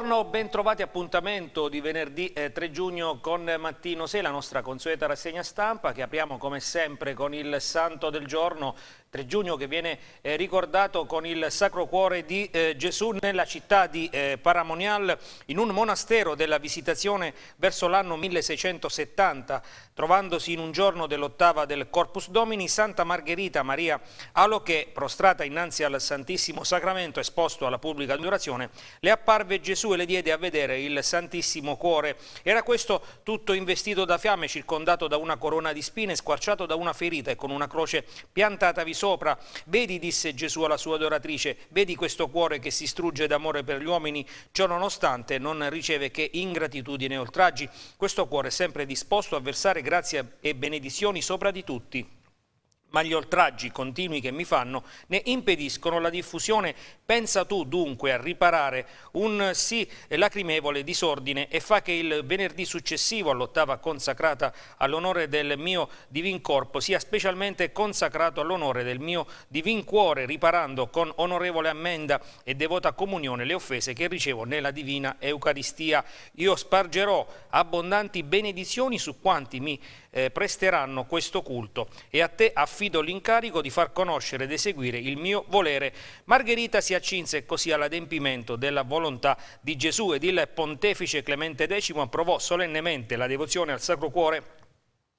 Buongiorno, bentrovati appuntamento di venerdì 3 eh, giugno con Mattino 6, la nostra consueta rassegna stampa che apriamo come sempre con il santo del giorno 3 giugno che viene eh, ricordato con il Sacro Cuore di eh, Gesù nella città di eh, Paramonial in un monastero della visitazione verso l'anno 1670 trovandosi in un giorno dell'ottava del Corpus Domini Santa Margherita Maria Aloche prostrata innanzi al Santissimo Sacramento esposto alla pubblica adorazione le apparve Gesù e le diede a vedere il Santissimo Cuore era questo tutto investito da fiamme circondato da una corona di spine squarciato da una ferita e con una croce piantata vicino sopra. Vedi, disse Gesù alla sua adoratrice, vedi questo cuore che si strugge d'amore per gli uomini, ciò nonostante non riceve che ingratitudine e oltraggi. Questo cuore è sempre disposto a versare grazie e benedizioni sopra di tutti ma gli oltraggi continui che mi fanno ne impediscono la diffusione. Pensa tu dunque a riparare un sì lacrimevole disordine e fa che il venerdì successivo all'ottava consacrata all'onore del mio divin corpo sia specialmente consacrato all'onore del mio divin cuore, riparando con onorevole ammenda e devota comunione le offese che ricevo nella divina Eucaristia. Io spargerò abbondanti benedizioni su quanti mi eh, presteranno questo culto e a te affetto affido l'incarico di far conoscere ed eseguire il mio volere. Margherita si accinse così all'adempimento della volontà di Gesù ed il pontefice Clemente X approvò solennemente la devozione al Sacro Cuore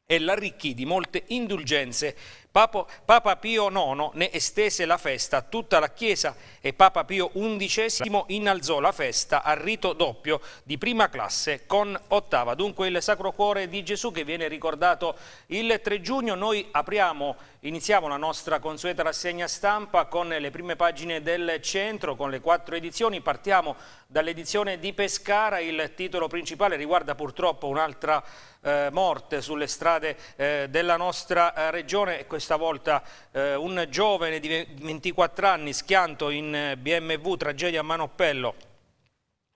e l'arricchì di molte indulgenze Papa, Papa Pio IX ne estese la festa a tutta la Chiesa e Papa Pio XI innalzò la festa al rito doppio di prima classe con ottava. Dunque il Sacro Cuore di Gesù che viene ricordato il 3 giugno. Noi apriamo, iniziamo la nostra consueta rassegna stampa con le prime pagine del centro, con le quattro edizioni. Partiamo dall'edizione di Pescara. Il titolo principale riguarda purtroppo un'altra eh, morte sulle strade eh, della nostra eh, regione questa volta eh, un giovane di 24 anni schianto in eh, BMW, tragedia a Manoppello.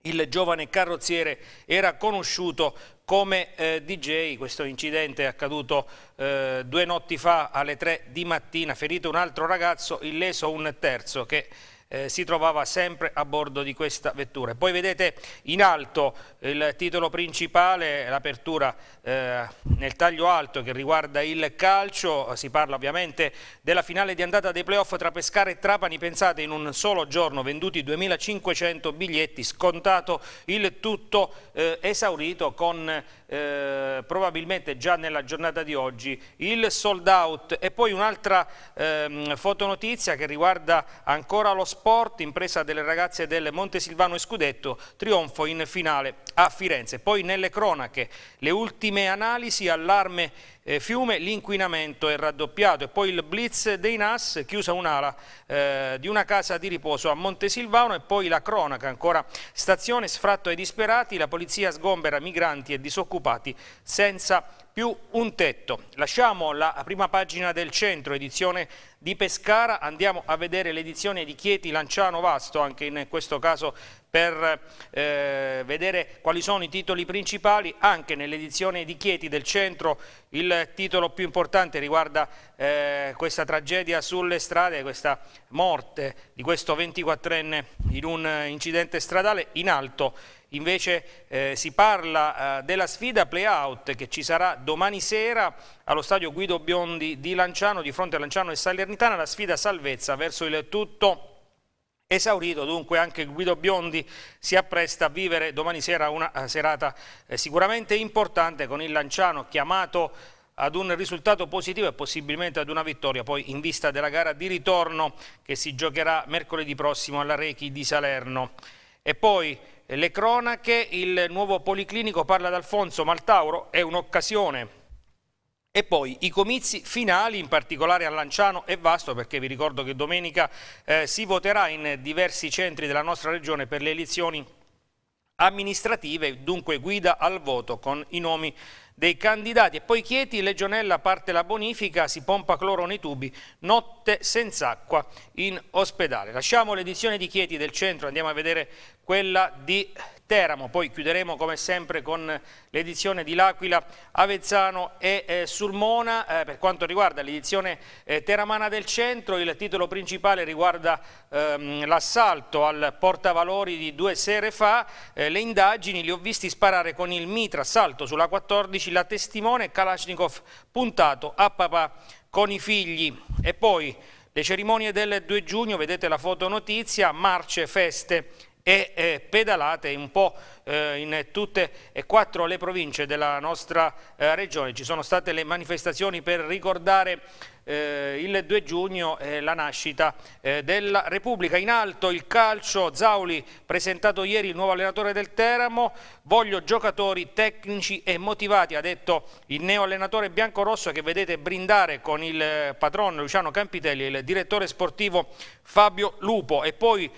Il giovane carrozziere era conosciuto come eh, DJ, questo incidente è accaduto eh, due notti fa alle 3 di mattina, ferito un altro ragazzo, illeso un terzo che eh, si trovava sempre a bordo di questa vettura. Poi vedete in alto il titolo principale, l'apertura eh, nel taglio alto che riguarda il calcio, si parla ovviamente della finale di andata dei playoff tra Pescara e Trapani, pensate in un solo giorno venduti 2500 biglietti, scontato il tutto eh, esaurito con eh, probabilmente già nella giornata di oggi il sold out e poi un'altra ehm, fotonotizia che riguarda ancora lo sport Sport, impresa delle ragazze del Montesilvano e Scudetto, trionfo in finale a Firenze. Poi nelle cronache le ultime analisi, allarme eh, fiume, l'inquinamento è raddoppiato e poi il blitz dei NAS, chiusa un'ala eh, di una casa di riposo a Montesilvano e poi la cronaca, ancora stazione, sfratto ai disperati, la polizia sgombera migranti e disoccupati senza più un tetto. Lasciamo la prima pagina del centro, edizione di Pescara, andiamo a vedere l'edizione di Chieti Lanciano Vasto, anche in questo caso per eh, vedere quali sono i titoli principali, anche nell'edizione di Chieti del centro il titolo più importante riguarda eh, questa tragedia sulle strade, questa morte di questo 24enne in un incidente stradale in alto Invece eh, si parla eh, della sfida play-out che ci sarà domani sera allo stadio Guido Biondi di Lanciano, di fronte a Lanciano e Salernitana, la sfida salvezza verso il tutto esaurito, dunque anche Guido Biondi si appresta a vivere domani sera una eh, serata eh, sicuramente importante con il Lanciano chiamato ad un risultato positivo e possibilmente ad una vittoria poi in vista della gara di ritorno che si giocherà mercoledì prossimo alla Rechi di Salerno. E poi le cronache, il nuovo policlinico parla ad Alfonso Maltauro, è un'occasione. E poi i comizi finali, in particolare a Lanciano e Vasto, perché vi ricordo che domenica eh, si voterà in diversi centri della nostra regione per le elezioni amministrative, dunque guida al voto con i nomi dei candidati. E poi Chieti, Legionella parte la bonifica, si pompa cloro nei tubi, notte senza acqua in ospedale. Lasciamo l'edizione di Chieti del centro, andiamo a vedere quella di Teramo. Poi chiuderemo come sempre con l'edizione di L'Aquila, Avezzano e eh, Sulmona. Eh, per quanto riguarda l'edizione eh, teramana del centro, il titolo principale riguarda ehm, l'assalto al portavalori di due sere fa. Eh, le indagini li ho visti sparare con il mitra, assalto sulla 14, la testimone Kalashnikov puntato a papà con i figli. E poi le cerimonie del 2 giugno, vedete la fotonotizia, marce, feste e eh, pedalate un po' eh, in tutte e quattro le province della nostra eh, regione. Ci sono state le manifestazioni per ricordare eh, il 2 giugno la nascita della Repubblica. In alto il calcio, Zauli presentato ieri il nuovo allenatore del Teramo, voglio giocatori tecnici e motivati, ha detto il neo allenatore biancorosso che vedete brindare con il patron Luciano Campitelli e il direttore sportivo Fabio Lupo e poi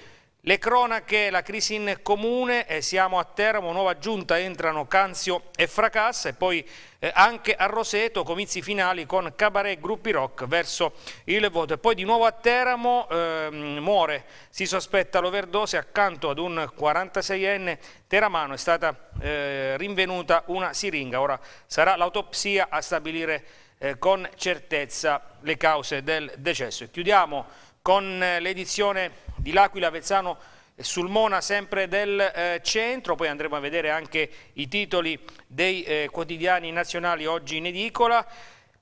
le cronache, la crisi in comune, eh, siamo a Teramo, nuova giunta, entrano Canzio e Fracassa e poi eh, anche a Roseto, comizi finali con Cabaret e Gruppi Rock verso il voto. E poi di nuovo a Teramo eh, muore, si sospetta l'overdose accanto ad un 46enne teramano, è stata eh, rinvenuta una siringa, ora sarà l'autopsia a stabilire eh, con certezza le cause del decesso. E chiudiamo con eh, l'edizione di L'Aquila, Vezzano e Sulmona sempre del eh, centro, poi andremo a vedere anche i titoli dei eh, quotidiani nazionali oggi in edicola.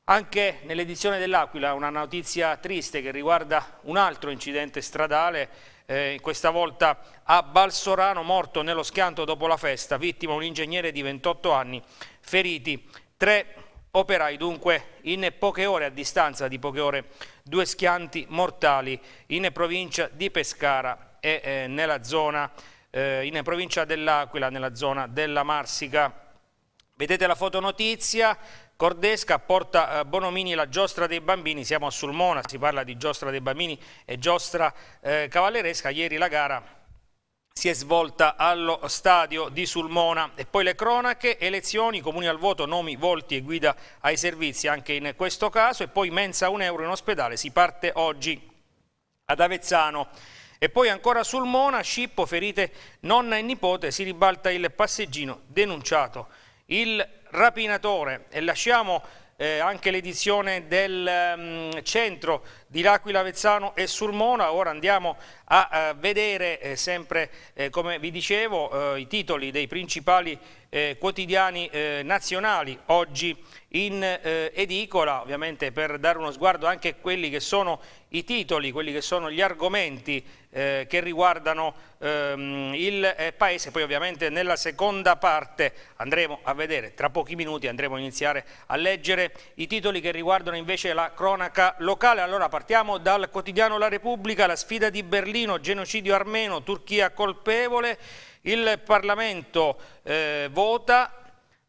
Anche nell'edizione dell'Aquila una notizia triste che riguarda un altro incidente stradale, eh, questa volta a Balsorano, morto nello schianto dopo la festa, vittima un ingegnere di 28 anni, feriti tre operai dunque in poche ore, a distanza di poche ore, due schianti mortali in provincia di Pescara e eh, nella zona, eh, in provincia dell'Aquila, nella zona della Marsica. Vedete la fotonotizia, Cordesca porta eh, Bonomini la giostra dei bambini, siamo a Sulmona, si parla di giostra dei bambini e giostra eh, cavalleresca, ieri la gara si è svolta allo stadio di Sulmona e poi le cronache, elezioni, comuni al voto, nomi, volti e guida ai servizi anche in questo caso e poi mensa un euro in ospedale, si parte oggi ad Avezzano. E poi ancora Sulmona, Scippo, ferite nonna e nipote, si ribalta il passeggino denunciato. Il rapinatore e lasciamo eh, anche l'edizione del um, centro di L'Aquila Vezzano e Surmona. Ora andiamo a, a eh, vedere eh, sempre, eh, come vi dicevo, eh, i titoli dei principali eh, quotidiani nazionali oggi in eh, edicola, ovviamente per dare uno sguardo anche a quelli che sono i titoli, quelli che sono gli argomenti eh, che riguardano ehm, il eh, Paese. Poi ovviamente nella seconda parte andremo a vedere, tra pochi minuti andremo a iniziare a leggere i titoli che riguardano invece la cronaca locale. Allora partiamo dal quotidiano La Repubblica, la sfida di Berlino, genocidio armeno, Turchia colpevole, il Parlamento eh, vota,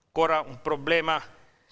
ancora un problema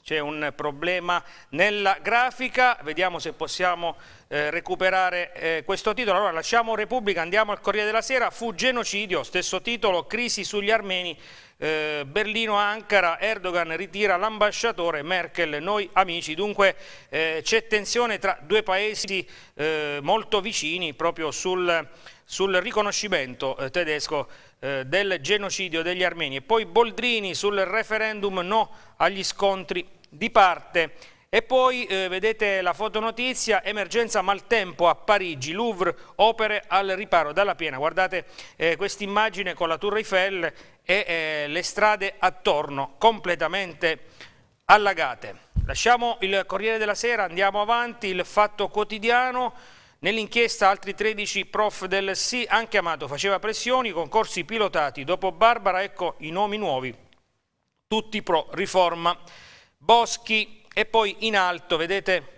c'è un problema nella grafica, vediamo se possiamo eh, recuperare eh, questo titolo. Allora lasciamo Repubblica, andiamo al Corriere della Sera, fu genocidio, stesso titolo, crisi sugli armeni, eh, Berlino-Ankara, Erdogan ritira l'ambasciatore, Merkel, noi amici. Dunque eh, c'è tensione tra due paesi eh, molto vicini proprio sul, sul riconoscimento eh, tedesco del genocidio degli armeni. E poi Boldrini sul referendum no agli scontri di parte. E poi eh, vedete la fotonotizia, emergenza maltempo a Parigi, Louvre, opere al riparo dalla piena. Guardate eh, questa immagine con la Tour Eiffel e eh, le strade attorno completamente allagate. Lasciamo il Corriere della Sera, andiamo avanti, il Fatto Quotidiano. Nell'inchiesta altri 13 prof del Sì, anche Amato faceva pressioni, concorsi pilotati, dopo Barbara ecco i nomi nuovi, tutti pro riforma. Boschi e poi in alto, vedete,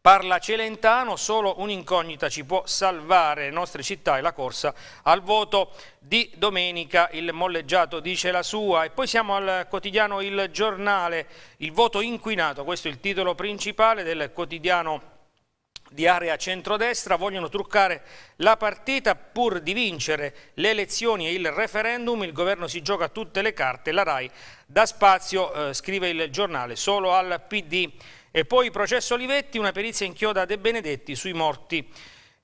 parla Celentano, solo un'incognita ci può salvare le nostre città e la corsa al voto di domenica, il molleggiato dice la sua e poi siamo al quotidiano Il Giornale, il voto inquinato, questo è il titolo principale del quotidiano Giornale di area centrodestra vogliono truccare la partita pur di vincere le elezioni e il referendum. Il governo si gioca tutte le carte, la RAI dà spazio, eh, scrive il giornale, solo al PD. E poi processo Olivetti, una perizia in inchioda De Benedetti sui morti.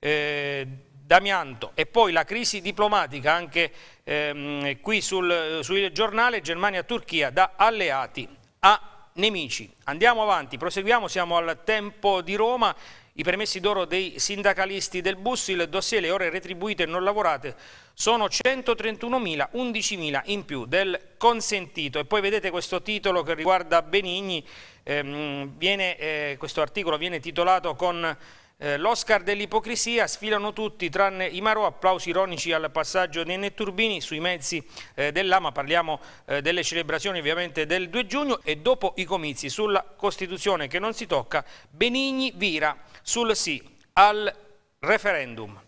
Eh, d'amianto e poi la crisi diplomatica anche ehm, qui sul, sul giornale Germania-Turchia da alleati a nemici. Andiamo avanti, proseguiamo, siamo al tempo di Roma i permessi d'oro dei sindacalisti del bus, il dossier, le ore retribuite e non lavorate sono 131.000, 11.000 in più del consentito. E poi vedete questo titolo che riguarda Benigni, ehm, viene, eh, questo articolo viene titolato con eh, L'Oscar dell'ipocrisia sfilano tutti tranne i Marò, applausi ironici al passaggio dei Netturbini sui mezzi eh, dell'AMA, parliamo eh, delle celebrazioni ovviamente del 2 giugno e dopo i comizi sulla Costituzione che non si tocca, Benigni vira sul sì al referendum.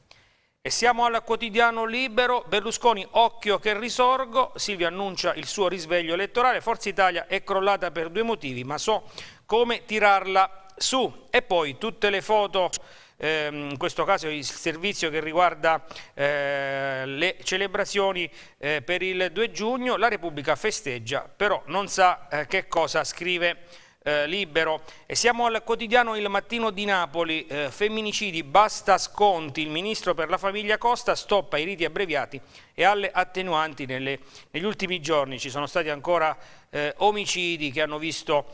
E siamo al quotidiano libero, Berlusconi occhio che risorgo, Silvio annuncia il suo risveglio elettorale, Forza Italia è crollata per due motivi, ma so come tirarla su e poi tutte le foto ehm, in questo caso il servizio che riguarda eh, le celebrazioni eh, per il 2 giugno, la Repubblica festeggia, però non sa eh, che cosa scrive Libero. E siamo al quotidiano Il Mattino di Napoli, femminicidi, basta sconti, il ministro per la famiglia Costa stoppa i riti abbreviati e alle attenuanti nelle, negli ultimi giorni. Ci sono stati ancora omicidi che hanno visto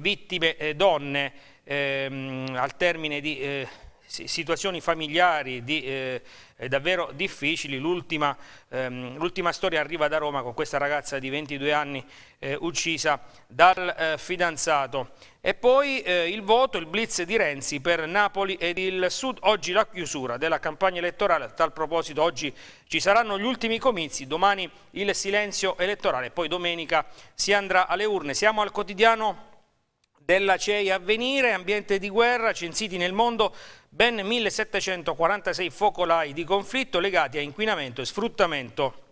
vittime donne ehm, al termine di eh, situazioni familiari di, eh, eh, davvero difficili, l'ultima ehm, storia arriva da Roma con questa ragazza di 22 anni eh, uccisa dal eh, fidanzato. E poi eh, il voto, il blitz di Renzi per Napoli ed il Sud, oggi la chiusura della campagna elettorale, a tal proposito oggi ci saranno gli ultimi comizi, domani il silenzio elettorale, poi domenica si andrà alle urne. Siamo al quotidiano della CEI a venire, ambiente di guerra, censiti nel mondo ben 1746 focolai di conflitto legati a inquinamento e sfruttamento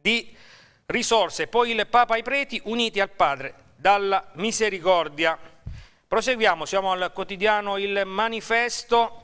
di risorse. Poi il Papa e i preti uniti al Padre dalla misericordia. Proseguiamo, siamo al quotidiano Il Manifesto.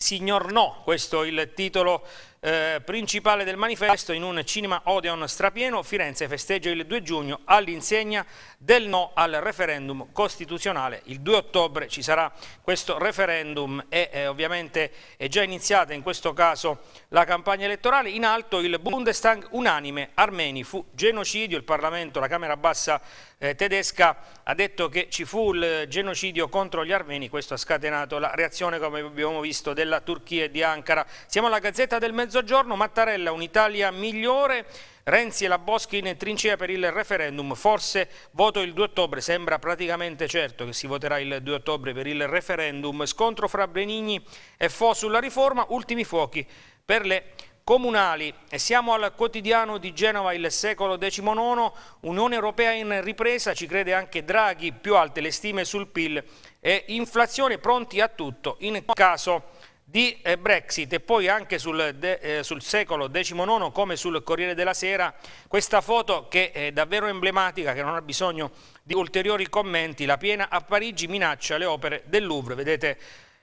Signor No, questo è il titolo eh, principale del manifesto in un cinema Odeon strapieno, Firenze festeggia il 2 giugno all'insegna del no al referendum costituzionale. Il 2 ottobre ci sarà questo referendum e eh, ovviamente è già iniziata in questo caso la campagna elettorale. In alto il Bundestag unanime, armeni fu genocidio, il Parlamento, la Camera Bassa eh, tedesca ha detto che ci fu il genocidio contro gli armeni, questo ha scatenato la reazione come abbiamo visto della Turchia e di Ankara. Siamo alla Gazzetta del Mezzogiorno mezzogiorno, Mattarella un'Italia migliore, Renzi e la Boschi in trincea per il referendum, forse voto il 2 ottobre, sembra praticamente certo che si voterà il 2 ottobre per il referendum, scontro fra Benigni e Fo sulla riforma, ultimi fuochi per le comunali. E siamo al quotidiano di Genova, il secolo XIX, Unione Europea in ripresa, ci crede anche Draghi, più alte le stime sul PIL e inflazione pronti a tutto in caso di eh, Brexit e poi anche sul, de, eh, sul secolo XIX come sul Corriere della Sera questa foto che è davvero emblematica che non ha bisogno di ulteriori commenti la piena a Parigi minaccia le opere del Louvre vedete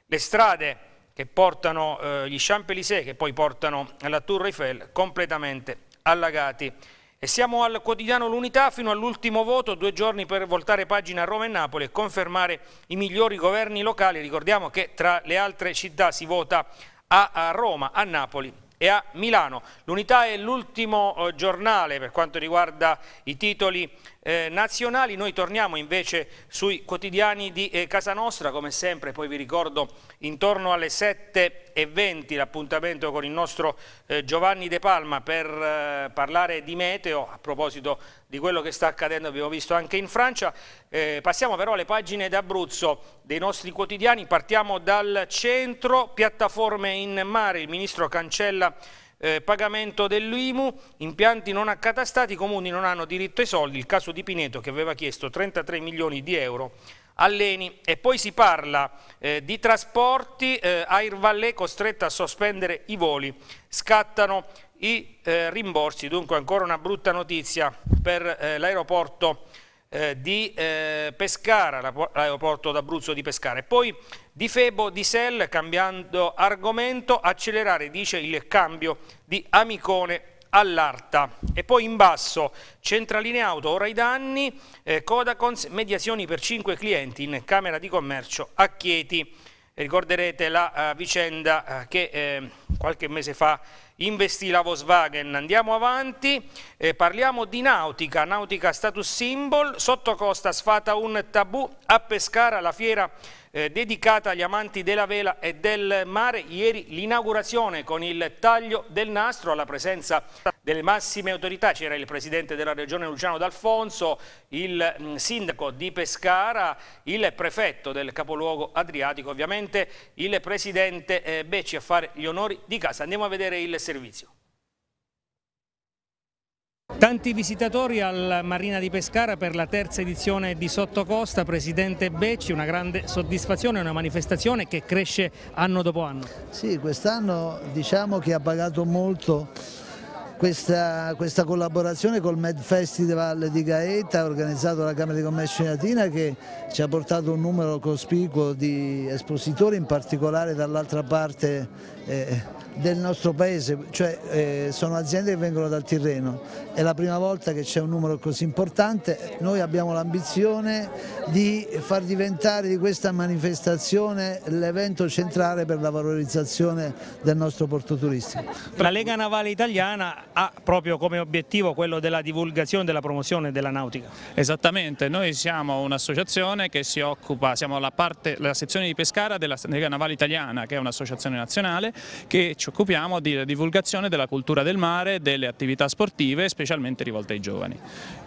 le strade che portano eh, gli Champs-Élysées che poi portano la Tour Eiffel completamente allagati e siamo al quotidiano L'Unità fino all'ultimo voto, due giorni per voltare pagina a Roma e Napoli e confermare i migliori governi locali. Ricordiamo che tra le altre città si vota a Roma, a Napoli e a Milano. L'Unità è l'ultimo eh, giornale per quanto riguarda i titoli eh, nazionali. Noi torniamo invece sui quotidiani di eh, Casa Nostra, come sempre poi vi ricordo intorno alle 7.20 l'appuntamento con il nostro eh, Giovanni De Palma per eh, parlare di meteo, a proposito di quello che sta accadendo, abbiamo visto anche in Francia. Eh, passiamo però alle pagine d'Abruzzo dei nostri quotidiani, partiamo dal centro, piattaforme in mare, il ministro cancella eh, pagamento dell'IMU, impianti non accatastati, i comuni non hanno diritto ai soldi, il caso di Pineto che aveva chiesto 33 milioni di euro all'ENI e poi si parla eh, di trasporti, eh, Air Valley costretta a sospendere i voli, scattano i eh, rimborsi, dunque ancora una brutta notizia per eh, l'aeroporto eh, di eh, Pescara, l'aeroporto d'Abruzzo di Pescara. E poi di Febo, di Sel, cambiando argomento, accelerare dice il cambio di Amicone all'Arta. E poi in basso, centraline auto, ora i danni, eh, Codacons, mediazioni per 5 clienti in Camera di Commercio a Chieti. Ricorderete la uh, vicenda uh, che eh, qualche mese fa investì la Volkswagen, andiamo avanti, eh, parliamo di nautica, nautica status symbol, sottocosta sfata un tabù, a Pescara la fiera eh, dedicata agli amanti della vela e del mare. Ieri l'inaugurazione con il taglio del nastro alla presenza delle massime autorità. C'era il presidente della regione Luciano D'Alfonso, il mh, mm, sindaco di Pescara, il prefetto del capoluogo adriatico, ovviamente il presidente eh, Becci a fare gli onori di casa. Andiamo a vedere il servizio. Tanti visitatori al Marina di Pescara per la terza edizione di Sottocosta, Presidente Becci, una grande soddisfazione, una manifestazione che cresce anno dopo anno. Sì, quest'anno diciamo che ha pagato molto questa, questa collaborazione col Med Festival di Gaeta organizzato dalla Camera di Commercio in Latina che ci ha portato un numero cospicuo di espositori, in particolare dall'altra parte eh, del nostro paese, cioè eh, sono aziende che vengono dal Tirreno, è la prima volta che c'è un numero così importante, noi abbiamo l'ambizione di far diventare di questa manifestazione l'evento centrale per la valorizzazione del nostro porto turistico. La Lega Navale Italiana ha proprio come obiettivo quello della divulgazione, e della promozione della nautica. Esattamente, noi siamo un'associazione che si occupa, siamo la, parte, la sezione di Pescara della Lega Navale Italiana, che è un'associazione nazionale, che ci occupiamo della divulgazione della cultura del mare, delle attività sportive, specialmente rivolte ai giovani.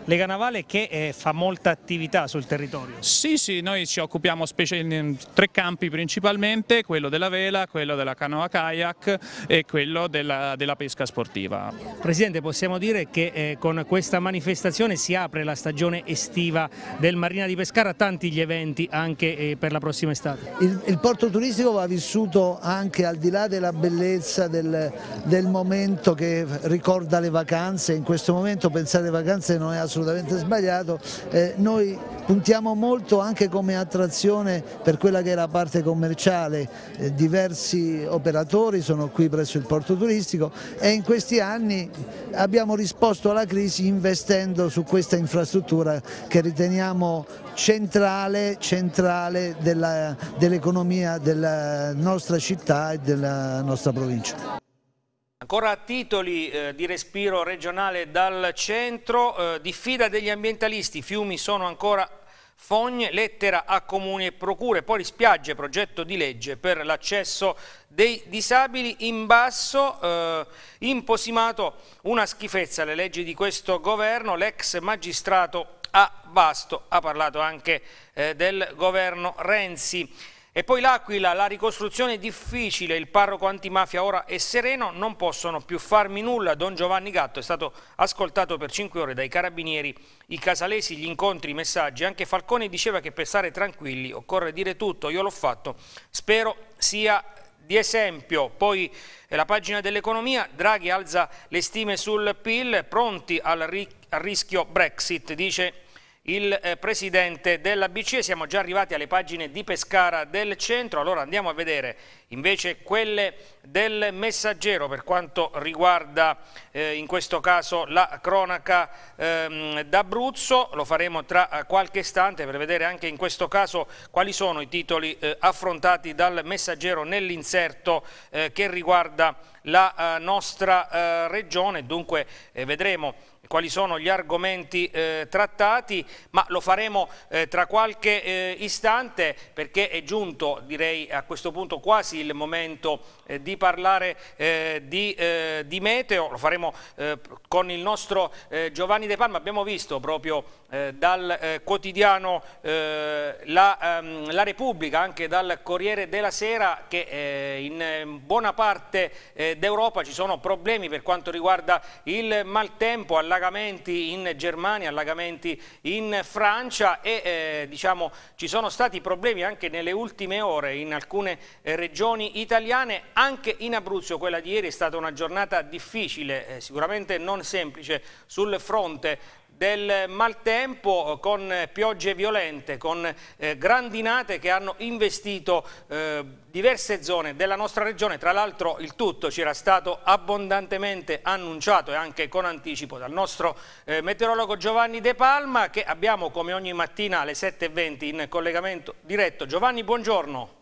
Lega Navale che eh, fa molta attività sul territorio? Sì, sì, noi ci occupiamo in tre campi principalmente, quello della vela, quello della canoa kayak e quello della, della pesca sportiva. Presidente, possiamo dire che eh, con questa manifestazione si apre la stagione estiva del Marina di Pescara, tanti gli eventi anche eh, per la prossima estate. Il, il, porto turistico va vissuto anche al di là della bellezza del, del momento che ricorda le vacanze, in questo momento pensare alle vacanze non è assolutamente sbagliato, eh, noi puntiamo molto anche come attrazione per quella che è la parte commerciale, eh, diversi operatori sono qui presso il porto turistico e in questi anni abbiamo risposto alla crisi investendo su questa infrastruttura che riteniamo centrale, centrale dell'economia dell della nostra città e della nostra provincia. Ancora titoli eh, di respiro regionale dal centro, eh, diffida degli ambientalisti, fiumi sono ancora Fogne, lettera a comuni e procure, poi spiagge, progetto di legge per l'accesso dei disabili, in basso, eh, imposimato una schifezza, le leggi di questo governo, l'ex magistrato a Vasto ha parlato anche eh, del governo Renzi. E poi l'Aquila, la ricostruzione è difficile, il parroco antimafia ora è sereno, non possono più farmi nulla. Don Giovanni Gatto è stato ascoltato per 5 ore dai carabinieri, i casalesi, gli incontri, i messaggi. Anche Falcone diceva che per stare tranquilli occorre dire tutto, io l'ho fatto. Spero sia di esempio. Poi eh, la pagina dell'economia, Draghi alza le stime sul PIL, pronti al, ri al rischio Brexit, dice il eh, presidente della BCE. Siamo già arrivati alle pagine di Pescara del centro, allora andiamo a vedere invece quelle del messaggero per quanto riguarda eh, in questo caso la cronaca ehm, d'Abruzzo, lo faremo tra eh, qualche istante per vedere anche in questo caso quali sono i titoli eh, affrontati dal messaggero nell'inserto eh, che riguarda la eh, nostra regione, dunque vedremo quali sono gli argomenti eh, trattati, ma lo faremo eh, tra qualche eh, istante perché è giunto, direi a questo punto quasi il momento eh, di parlare eh, di, eh, di, meteo, lo faremo con il nostro Giovanni De Palma, abbiamo visto proprio eh, dal eh, quotidiano eh, la, ehm, la, Repubblica, anche dal Corriere della Sera, che eh, in ehm, buona parte eh, d'Europa ci sono problemi per quanto riguarda il maltempo, allagamenti in Germania, allagamenti in Francia e diciamo, ci sono stati problemi anche nelle ultime ore in alcune regioni italiane, anche in Abruzzo. Quella di ieri è stata una giornata difficile, sicuramente non semplice, sul fronte del maltempo eh, con eh, piogge violente, con eh, grandinate che hanno investito eh, diverse zone della nostra regione, tra l'altro il tutto ci era stato abbondantemente annunciato e anche con anticipo dal nostro eh, meteorologo Giovanni De Palma che abbiamo come ogni mattina alle 7.20 in collegamento diretto. Giovanni, buongiorno.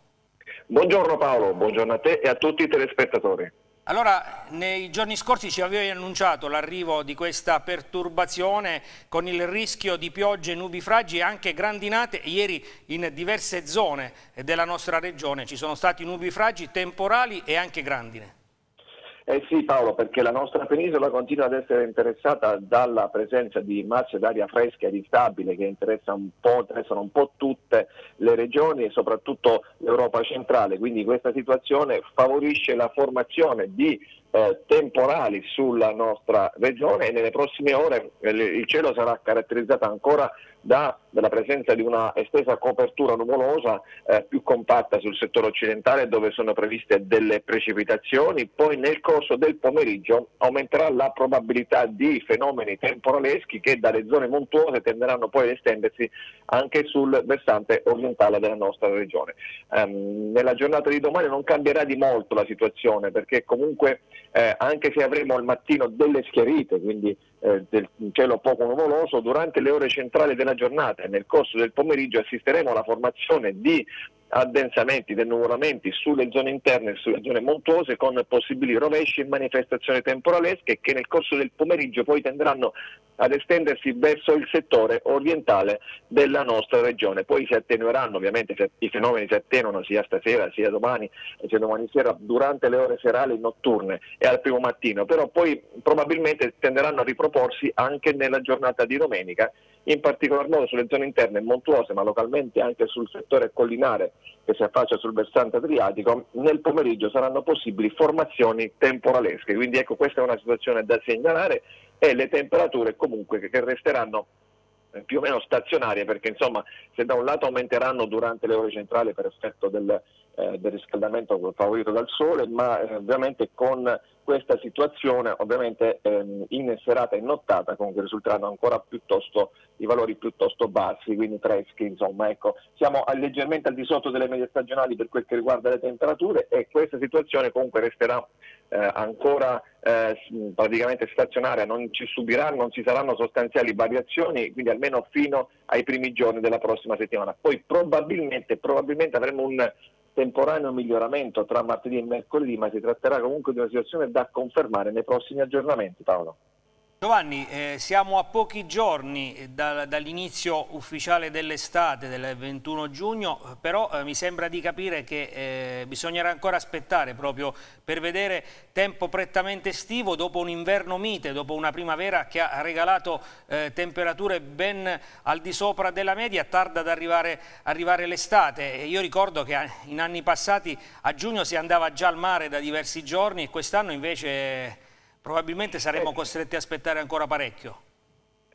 Buongiorno Paolo, buongiorno a te e a tutti i telespettatori. Allora, nei giorni scorsi ci avevi annunciato l'arrivo di questa perturbazione con il rischio di piogge, nubifragi e anche grandinate. Ieri in diverse zone della nostra regione ci sono stati nubifragi temporali e anche grandine. Eh sì Paolo, perché la nostra penisola continua ad essere interessata dalla presenza di masse d'aria fresca ed instabile che interessa un interessano un po' tutte le regioni e soprattutto l'Europa centrale, quindi questa situazione favorisce la formazione di eh, temporali sulla nostra regione e nelle prossime ore eh, il cielo sarà caratterizzato ancora da della presenza di una estesa copertura nuvolosa eh, più compatta sul settore occidentale dove sono previste delle precipitazioni, poi nel corso del pomeriggio aumenterà la probabilità di fenomeni temporaleschi che dalle zone montuose tenderanno poi ad estendersi anche sul versante orientale della nostra regione. Ehm, nella giornata di domani non cambierà di molto la situazione perché comunque eh, anche se avremo al mattino delle schiarite, quindi eh, del cielo poco nuvoloso durante le ore centrali della giornata e nel corso del pomeriggio assisteremo alla formazione di addensamenti, denuvolamenti sulle zone interne e sulle zone montuose con possibili rovesci e manifestazioni temporalesche che nel corso del pomeriggio poi tenderanno ad estendersi verso il settore orientale della nostra regione. Poi si attenueranno, ovviamente i fenomeni si attenuano sia stasera sia domani, sia domani sera durante le ore serali notturne e al primo mattino, però poi probabilmente tenderanno a riproporsi anche nella giornata di domenica in particolar modo sulle zone interne e montuose, ma localmente anche sul settore collinare che si affaccia sul versante adriatico, nel pomeriggio saranno possibili formazioni temporalesche. Quindi ecco, questa è una situazione da segnalare e le temperature comunque che resteranno eh, più o meno stazionarie perché insomma se da un lato aumenteranno durante le ore centrali per effetto del, eh, del riscaldamento favorito dal sole, ma eh, ovviamente con questa situazione ovviamente ehm, in serata e nottata comunque risulteranno ancora piuttosto i valori piuttosto bassi, quindi freschi, insomma, ecco, siamo leggermente al di sotto delle medie stagionali per quel che riguarda le temperature e questa situazione comunque resterà eh, ancora eh, praticamente stazionaria, non ci subiranno, non ci saranno sostanziali variazioni, quindi almeno fino ai primi giorni della prossima settimana. Poi probabilmente, probabilmente avremo un temporaneo miglioramento tra martedì e mercoledì, ma si tratterà comunque di una situazione da confermare nei prossimi aggiornamenti, Paolo. Giovanni, eh, siamo a pochi giorni eh, da, dall'inizio ufficiale dell'estate del 21 giugno, però eh, mi sembra di capire che eh, bisognerà ancora aspettare proprio per vedere tempo prettamente estivo dopo un inverno mite, dopo una primavera che ha regalato eh, temperature ben al di sopra della media, tarda ad arrivare, arrivare l'estate. Io ricordo che eh, in anni passati a giugno si andava già al mare da diversi giorni e quest'anno invece probabilmente saremmo eh. costretti a aspettare ancora parecchio.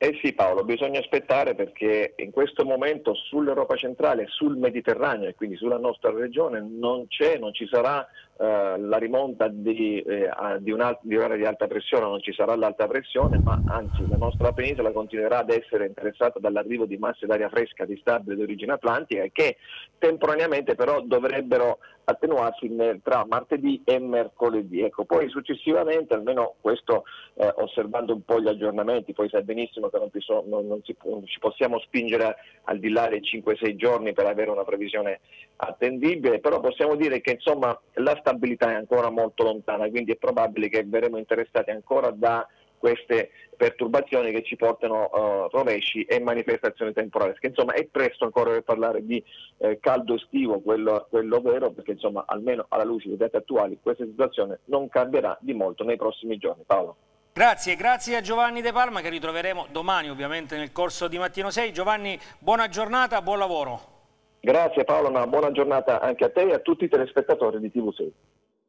Eh sì Paolo, bisogna aspettare perché in questo momento sull'Europa centrale, sul Mediterraneo e quindi sulla nostra regione non c'è, non ci sarà eh, la rimonta di, eh, di, un'area di alta pressione, non ci sarà l'alta pressione, ma anzi la nostra penisola continuerà ad essere interessata dall'arrivo di masse d'aria fresca di stabile di origine atlantica che temporaneamente però dovrebbero attenuarsi nel, tra martedì e mercoledì. Ecco, poi successivamente, almeno questo eh, osservando un po' gli aggiornamenti, poi sai benissimo giornata, non, so, non, non, si, non, ci possiamo spingere al di là dei 5-6 giorni per avere una previsione attendibile, però possiamo dire che insomma, la stabilità è ancora molto lontana, quindi è probabile che verremo interessati ancora da queste perturbazioni che ci portano uh, rovesci e manifestazioni temporali, perché insomma è presto ancora per parlare di eh, caldo estivo, quello, quello, vero, perché insomma almeno alla luce dei dati attuali questa situazione non cambierà di molto nei prossimi giorni. Paolo. Grazie, grazie a Giovanni De Palma che ritroveremo domani ovviamente nel corso di Mattino 6. Giovanni, buona giornata, buon lavoro. Grazie Paolo, una buona giornata anche a te e a tutti i telespettatori di TV6.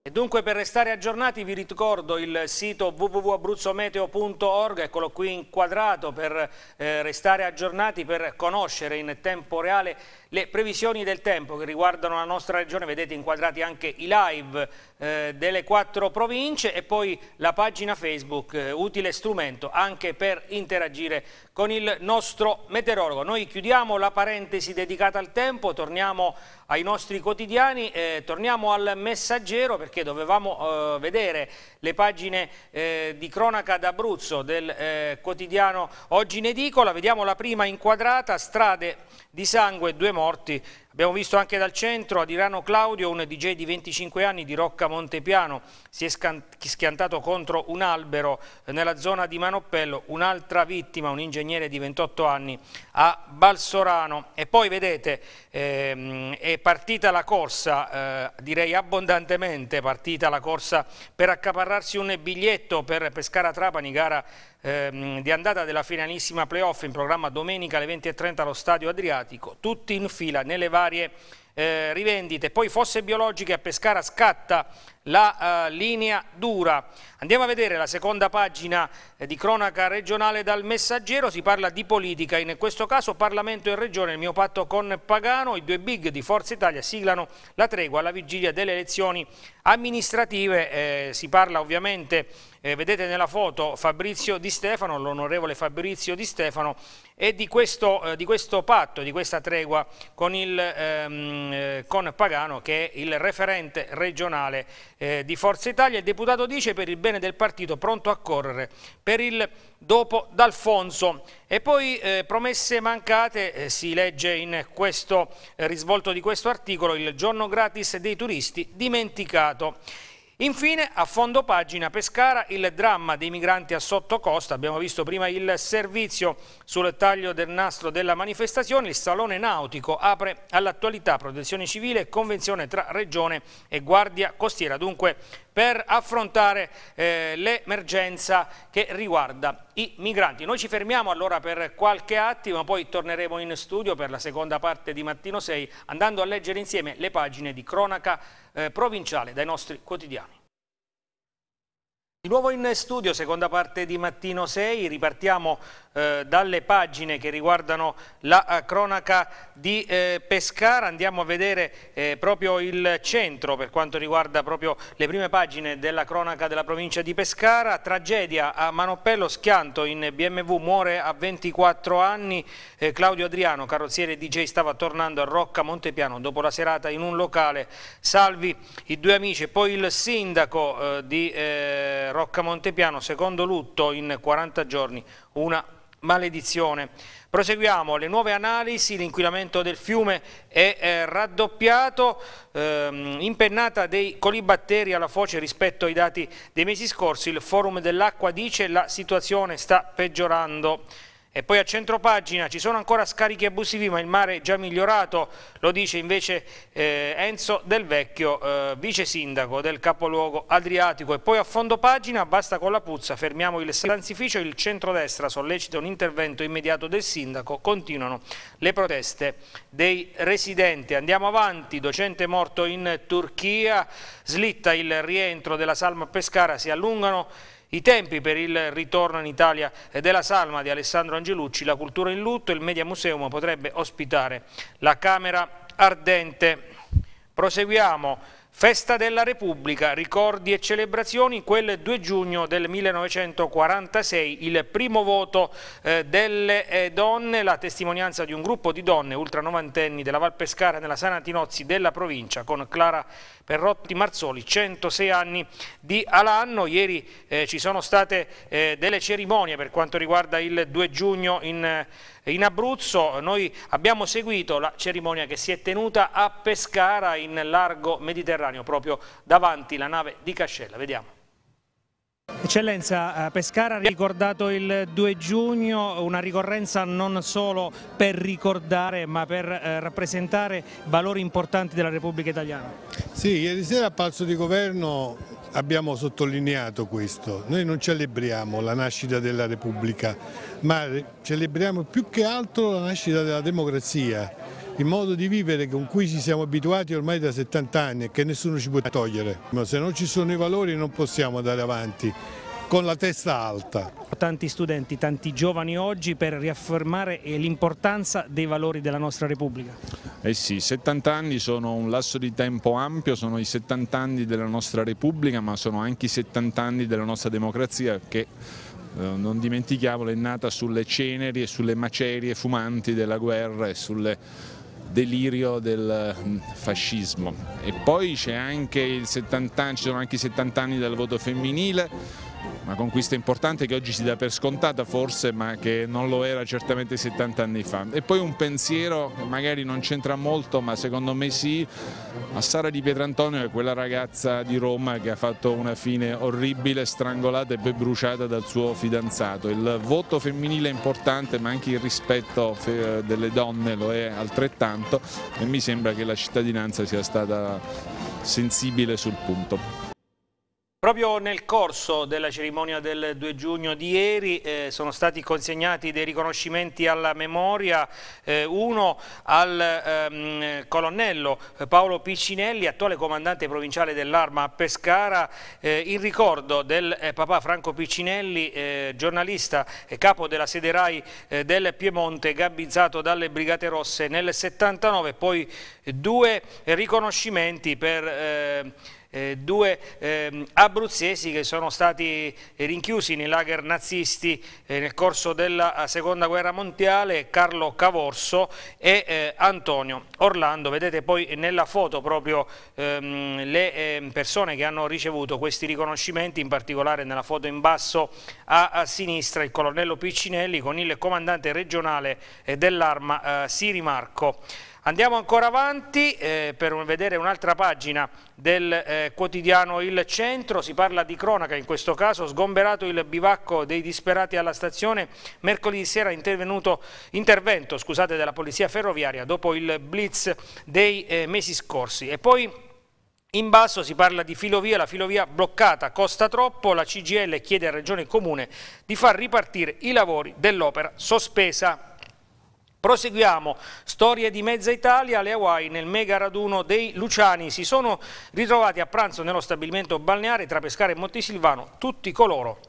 E dunque per restare aggiornati vi ricordo il sito www.abruzzometeo.org, eccolo qui inquadrato per eh, restare aggiornati, per conoscere in tempo reale le previsioni del tempo che riguardano la nostra regione, vedete inquadrati anche i live eh, delle quattro province e poi la pagina Facebook, eh, utile strumento anche per interagire con il nostro meteorologo. Noi chiudiamo la parentesi dedicata al tempo, torniamo ai nostri quotidiani, eh, torniamo al messaggero perché dovevamo eh, vedere le pagine di cronaca d'Abruzzo del quotidiano Oggi in edicola, vediamo la prima inquadrata, strade di sangue, due morti Abbiamo visto anche dal centro Adirano Claudio, un DJ di 25 anni di Rocca Montepiano, si è schiantato contro un albero nella zona di Manoppello, un'altra vittima, un ingegnere di 28 anni a Balsorano. E poi vedete, ehm, è partita la corsa, eh, direi abbondantemente partita la corsa per accaparrarsi un biglietto per Pescara Trapani, gara ehm, di andata della finalissima playoff in programma domenica alle 20.30 allo Stadio Adriatico, tutti in fila nelle varie eh, rivendite. Poi Fosse Biologiche a Pescara scatta la eh, linea dura. Andiamo a vedere la seconda pagina eh, di cronaca regionale dal Messaggero, si parla di politica, in questo caso Parlamento e Regione, il mio patto con Pagano, i due big di Forza Italia siglano la tregua alla vigilia delle elezioni amministrative, eh, si parla ovviamente, eh, vedete nella foto Fabrizio Di Stefano, l'onorevole Fabrizio Di Stefano e di questo, eh, di questo, patto, di questa tregua con, il, ehm, eh, con Pagano che è il referente regionale eh, di Forza Italia, il deputato dice per il bene del partito pronto a correre per il dopo D'Alfonso. E poi eh, promesse mancate, eh, si legge in questo eh, risvolto di questo articolo, il giorno gratis dei turisti dimenticato. Infine, a fondo pagina Pescara, il dramma dei migranti a sottocosta. Abbiamo visto prima il servizio sul taglio del nastro della manifestazione. Il Salone Nautico apre all'attualità protezione civile e convenzione tra Regione e Guardia Costiera. Dunque, per affrontare eh, l'emergenza che riguarda i migranti. Noi ci fermiamo allora per qualche attimo, poi torneremo in studio per la seconda parte di Mattino 6 andando a leggere insieme le pagine di cronaca eh, provinciale dai nostri quotidiani. Di nuovo in studio, seconda parte di Mattino 6, ripartiamo eh, dalle pagine che riguardano la eh, cronaca di eh, Pescara, andiamo a vedere eh, proprio il centro per quanto riguarda proprio le prime pagine della cronaca della provincia di Pescara, tragedia a Manopello, schianto in BMW, muore a 24 anni eh, Claudio Adriano, carrozziere DJ, stava tornando a Rocca Montepiano dopo la serata in un locale, salvi i due amici, poi il sindaco eh, di eh, Rocca Montepiano, secondo lutto in 40 giorni, una maledizione. Proseguiamo le nuove analisi, l'inquinamento del fiume è eh, raddoppiato, ehm, impennata dei colibatteri alla foce rispetto ai dati dei mesi scorsi, il forum dell'acqua dice che la situazione sta peggiorando. E poi a centro pagina ci sono ancora scarichi abusivi ma il mare è già migliorato, lo dice invece eh, Enzo Del Vecchio, eh, vice sindaco del capoluogo adriatico. E poi a fondo pagina basta con la puzza, fermiamo il salanzificio, il centrodestra sollecita un intervento immediato del sindaco, continuano le proteste dei residenti. Andiamo avanti, docente morto in Turchia, slitta il rientro della Salma Pescara, si allungano i tempi per il ritorno in Italia della salma di Alessandro Angelucci, la cultura in lutto, il Media Museum potrebbe ospitare la Camera Ardente. Proseguiamo Festa della Repubblica, ricordi e celebrazioni, quel 2 giugno del 1946 il primo voto eh, delle eh, donne, la testimonianza di un gruppo di donne ultra-novantenni della Val Pescara nella Sana Tinozzi della provincia con Clara Perrotti Marzoli, 106 anni di Alanno. Ieri eh, ci sono state eh, delle cerimonie per quanto riguarda il 2 giugno in eh, in Abruzzo noi abbiamo seguito la cerimonia che si è tenuta a Pescara in largo Mediterraneo, proprio davanti la nave di Cascella. Vediamo. Eccellenza, eh, Pescara ha ricordato il 2 giugno, una ricorrenza non solo per ricordare ma per eh, rappresentare valori importanti della Repubblica Italiana. Sì, ieri sera a palzo di Governo abbiamo sottolineato questo, noi non celebriamo la nascita della Repubblica ma celebriamo più che altro la nascita della democrazia il modo di vivere con cui ci siamo abituati ormai da 70 anni e che nessuno ci può togliere. Ma se non ci sono i valori non possiamo andare avanti con la testa alta. Tanti studenti, tanti giovani oggi per riaffermare l'importanza dei valori della nostra Repubblica. Eh sì, 70 anni sono un lasso di tempo ampio, sono i 70 anni della nostra Repubblica ma sono anche i 70 anni della nostra democrazia che eh, non dimentichiamolo, è nata sulle ceneri e sulle macerie fumanti della guerra e sulle delirio del mm, fascismo. E poi 70, ci sono anche i 70 anni del voto femminile, una conquista importante che oggi si dà per scontata forse ma che non lo era certamente 70 anni fa e poi un pensiero che magari non c'entra molto ma secondo me sì a Sara di Pietrantonio è quella ragazza di Roma che ha fatto una fine orribile, strangolata e poi bruciata dal suo fidanzato il voto femminile è importante ma anche il rispetto eh, delle donne lo è altrettanto e mi sembra che la cittadinanza sia stata sensibile sul punto Proprio nel corso della cerimonia del 2 giugno di ieri eh, sono stati consegnati dei riconoscimenti alla memoria, eh, uno al ehm, colonnello eh, Paolo Piccinelli, attuale comandante provinciale dell'Arma a Pescara, eh, in ricordo del eh, papà Franco Piccinelli, eh, giornalista e capo della sede RAI del Piemonte, gabbizzato dalle Brigate Rosse nel 79, poi due riconoscimenti per eh, due eh, abruzzesi che sono stati rinchiusi nei lager nazisti eh, nel corso della eh, seconda guerra mondiale, Carlo Cavorso e eh, Antonio Orlando. Vedete poi nella foto proprio ehm, le ehm, persone che hanno ricevuto questi riconoscimenti, in particolare nella foto in basso a, a sinistra il colonnello Piccinelli con il comandante regionale dell'arma Siri Marco. Andiamo ancora avanti eh, per vedere un'altra pagina del eh, quotidiano Il Centro, si parla di cronaca in questo caso, sgomberato il bivacco dei disperati alla stazione, mercoledì sera intervenuto intervento scusate, della polizia ferroviaria dopo il blitz dei eh, mesi scorsi e poi in basso si parla di filovia, la filovia bloccata costa troppo, la CGL chiede a Regione Comune di far ripartire i lavori dell'opera sospesa. Proseguiamo, storie di mezza Italia, le Hawaii nel mega raduno dei Luciani si sono ritrovati a pranzo nello stabilimento balneare tra Pescara e Montisilvano, tutti coloro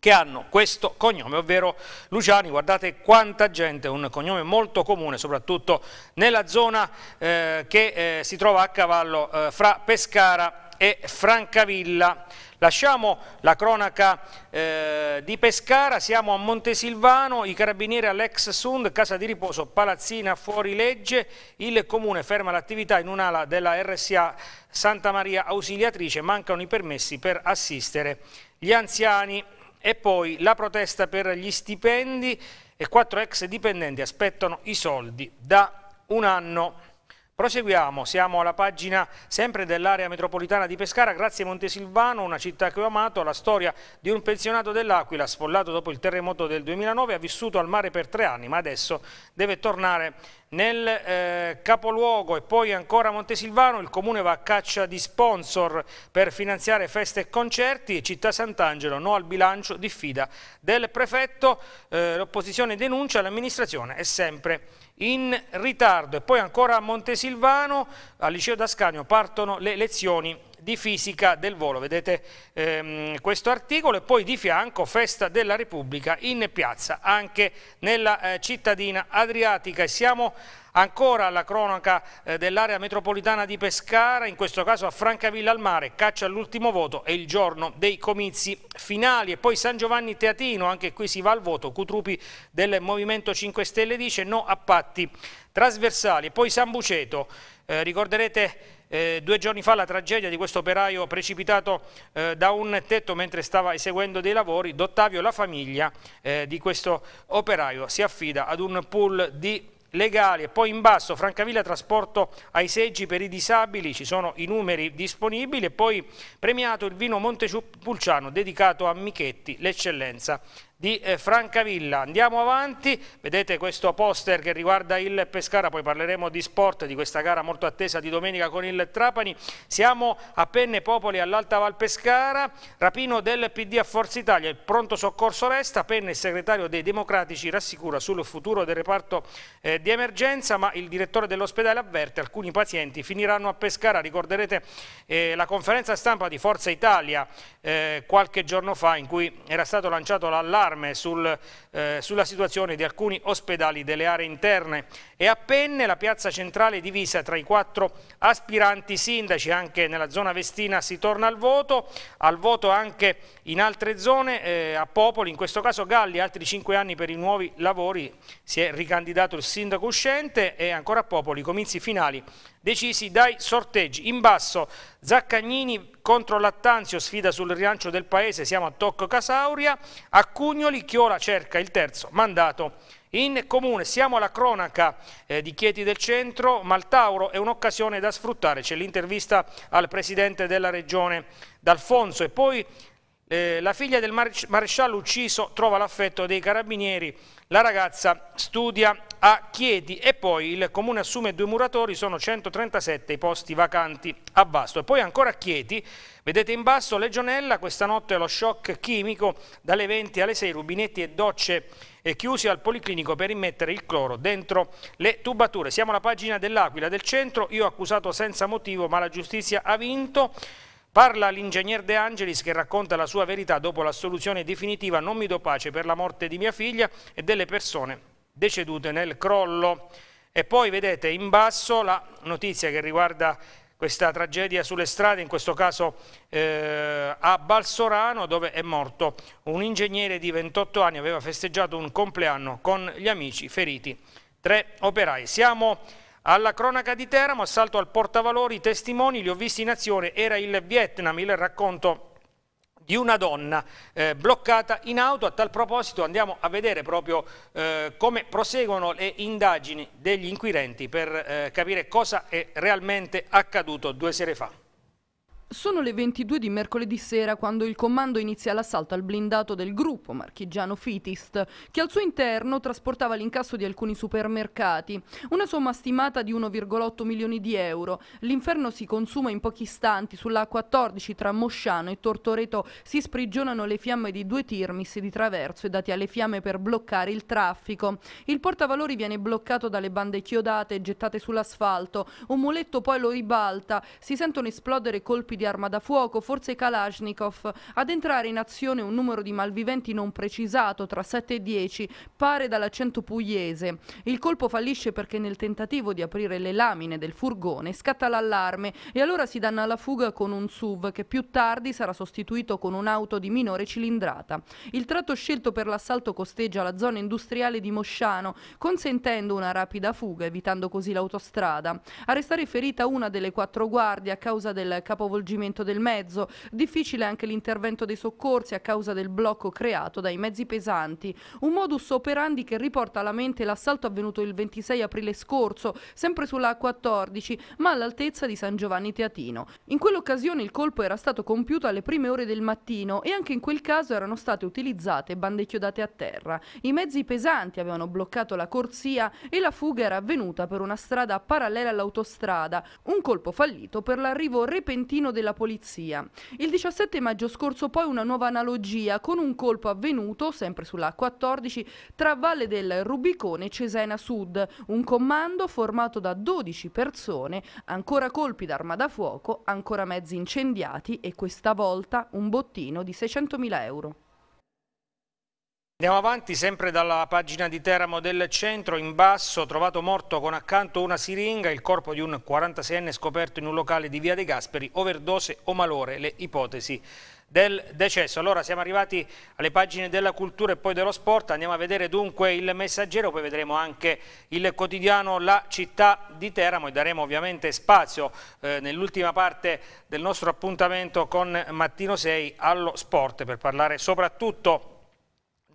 che hanno questo cognome, ovvero Luciani, guardate quanta gente, un cognome molto comune soprattutto nella zona eh, che eh, si trova a cavallo eh, fra Pescara e e Francavilla. Lasciamo la cronaca eh, di Pescara, siamo a Montesilvano, i carabinieri all'ex Sund, casa di riposo, palazzina fuori legge, il comune ferma l'attività in un'ala della RSA Santa Maria Ausiliatrice, mancano i permessi per assistere gli anziani e poi la protesta per gli stipendi e quattro ex dipendenti aspettano i soldi da un anno. Proseguiamo, siamo alla pagina sempre dell'area metropolitana di Pescara, grazie a Montesilvano, una città che ho amato, la storia di un pensionato dell'Aquila sfollato dopo il terremoto del 2009, ha vissuto al mare per tre anni ma adesso deve tornare nel eh, capoluogo e poi ancora Montesilvano il comune va a caccia di sponsor per finanziare feste e concerti e Città Sant'Angelo no al bilancio diffida del prefetto, eh, l'opposizione denuncia, l'amministrazione è sempre in ritardo e poi ancora a Montesilvano, al liceo d'Ascanio, partono le lezioni di fisica del volo, vedete ehm, questo articolo e poi di fianco festa della Repubblica in piazza anche nella eh, cittadina adriatica e siamo ancora alla cronaca eh, dell'area metropolitana di Pescara, in questo caso a Francavilla al Mare, caccia all'ultimo voto è il giorno dei comizi finali e poi San Giovanni Teatino, anche qui si va al voto, Cutrupi del Movimento 5 Stelle dice no a patti trasversali, e poi San Buceto, eh, ricorderete eh, due giorni fa la tragedia di questo operaio precipitato eh, da un tetto mentre stava eseguendo dei lavori, D'Ottavio la famiglia eh, di questo operaio si affida ad un pool di legali e poi in basso Francavilla trasporto ai seggi per i disabili, ci sono i numeri disponibili e poi premiato il vino Montepulciano dedicato a Michetti, l'eccellenza di eh, Francavilla. Andiamo avanti, vedete questo poster che riguarda il Pescara, poi parleremo di sport, di questa gara molto attesa di domenica con il Trapani. Siamo a Penne Popoli all'Alta Val Pescara, rapino del PD a Forza Italia, il pronto soccorso resta, Penne il segretario dei Democratici rassicura sul futuro del reparto eh, di emergenza, ma il direttore dell'ospedale avverte alcuni pazienti finiranno a Pescara. Ricorderete eh, la conferenza stampa di Forza Italia eh, qualche giorno fa in cui era stato lanciato l'allarme allarme sul, eh, sulla situazione di alcuni ospedali delle aree interne e a Penne la piazza centrale divisa tra i quattro aspiranti sindaci, anche nella zona vestina si torna al voto, al voto anche in altre zone, eh, a Popoli, in questo caso Galli, altri cinque anni per i nuovi lavori, si è ricandidato il sindaco uscente e ancora a Popoli comizi finali decisi dai sorteggi. In basso Zaccagnini contro Lattanzio, sfida sul rilancio del paese, siamo a Tocco Casauria, a Cugnoli Chiola cerca il terzo mandato in comune. Siamo alla cronaca eh, di Chieti del Centro, Maltauro è un'occasione da sfruttare, c'è l'intervista al presidente della regione D'Alfonso e poi eh, la figlia del maresciallo ucciso trova l'affetto dei carabinieri, la ragazza studia a Chieti e poi il comune assume due muratori, sono 137 i posti vacanti a Vasto. E poi ancora a Chieti, vedete in basso Legionella, questa notte lo shock chimico, dalle 20 alle 6 rubinetti e docce eh, chiusi al Policlinico per immettere il cloro dentro le tubature. Siamo alla pagina dell'Aquila del centro, io accusato senza motivo ma la giustizia ha vinto. Parla l'ingegner De Angelis che racconta la sua verità dopo la soluzione definitiva non mi do pace per la morte di mia figlia e delle persone decedute nel crollo. E poi vedete in basso la notizia che riguarda questa tragedia sulle strade, in questo caso eh, a Balsorano dove è morto un ingegnere di 28 anni, aveva festeggiato un compleanno con gli amici feriti, tre operai. Siamo alla cronaca di Teramo, assalto al portavalori, i testimoni li ho visti in azione, era il Vietnam, il racconto di una donna eh, bloccata in auto. A tal proposito andiamo a vedere proprio eh, come proseguono le indagini degli inquirenti per eh, capire cosa è realmente accaduto due sere fa. Sono le 22 di mercoledì sera quando il comando inizia l'assalto al blindato del gruppo marchigiano Fitist, che al suo interno trasportava l'incasso di alcuni supermercati, una somma stimata di 1,8 milioni di euro. L'inferno si consuma in pochi istanti, sulla A14 tra Mosciano e Tortoreto si sprigionano le fiamme di due tirmis di traverso e dati alle fiamme per bloccare il traffico. Il portavalori viene bloccato dalle bande chiodate gettate sull'asfalto, un muletto poi lo ribalta, si sentono esplodere colpi di arma da fuoco, forze Kalashnikov. Ad entrare in azione un numero di malviventi non precisato, tra 7 e 10, pare dall'accento pugliese. Il colpo fallisce perché nel tentativo di aprire le lamine del furgone scatta l'allarme e allora si danno alla fuga con un SUV che più tardi sarà sostituito con un'auto di minore cilindrata. Il tratto scelto per l'assalto costeggia la zona industriale di Mosciano, consentendo una rapida fuga, evitando così l'autostrada. A restare ferita una delle quattro guardie a causa del capovolgimento coinvolgimento del mezzo. Difficile anche l'intervento dei soccorsi a causa del blocco creato dai mezzi pesanti. Un modus operandi che riporta alla mente l'assalto avvenuto il 26 aprile scorso, sempre sulla A14, ma all'altezza di San Giovanni Teatino. In quell'occasione il colpo era stato compiuto alle prime ore del mattino e anche in quel caso erano state utilizzate bande chiodate a terra. I mezzi pesanti avevano bloccato la corsia e la fuga era avvenuta per una strada parallela all'autostrada. Un colpo fallito per l'arrivo repentino della polizia. Il 17 maggio scorso poi una nuova analogia con un colpo avvenuto, sempre sulla 14, tra Valle del Rubicone e Cesena Sud, un comando formato da 12 persone, ancora colpi d'arma da fuoco, ancora mezzi incendiati e questa volta un bottino di 600.000 euro. Andiamo avanti sempre dalla pagina di Teramo del centro, in basso trovato morto con accanto una siringa, il corpo di un 46enne scoperto in un locale di Via De Gasperi, overdose o malore, le ipotesi del decesso. Allora siamo arrivati alle pagine della cultura e poi dello sport, andiamo a vedere dunque il messaggero, poi vedremo anche il quotidiano La città di Teramo e daremo ovviamente spazio eh, nell'ultima parte del nostro appuntamento con Mattino 6 allo sport per parlare soprattutto di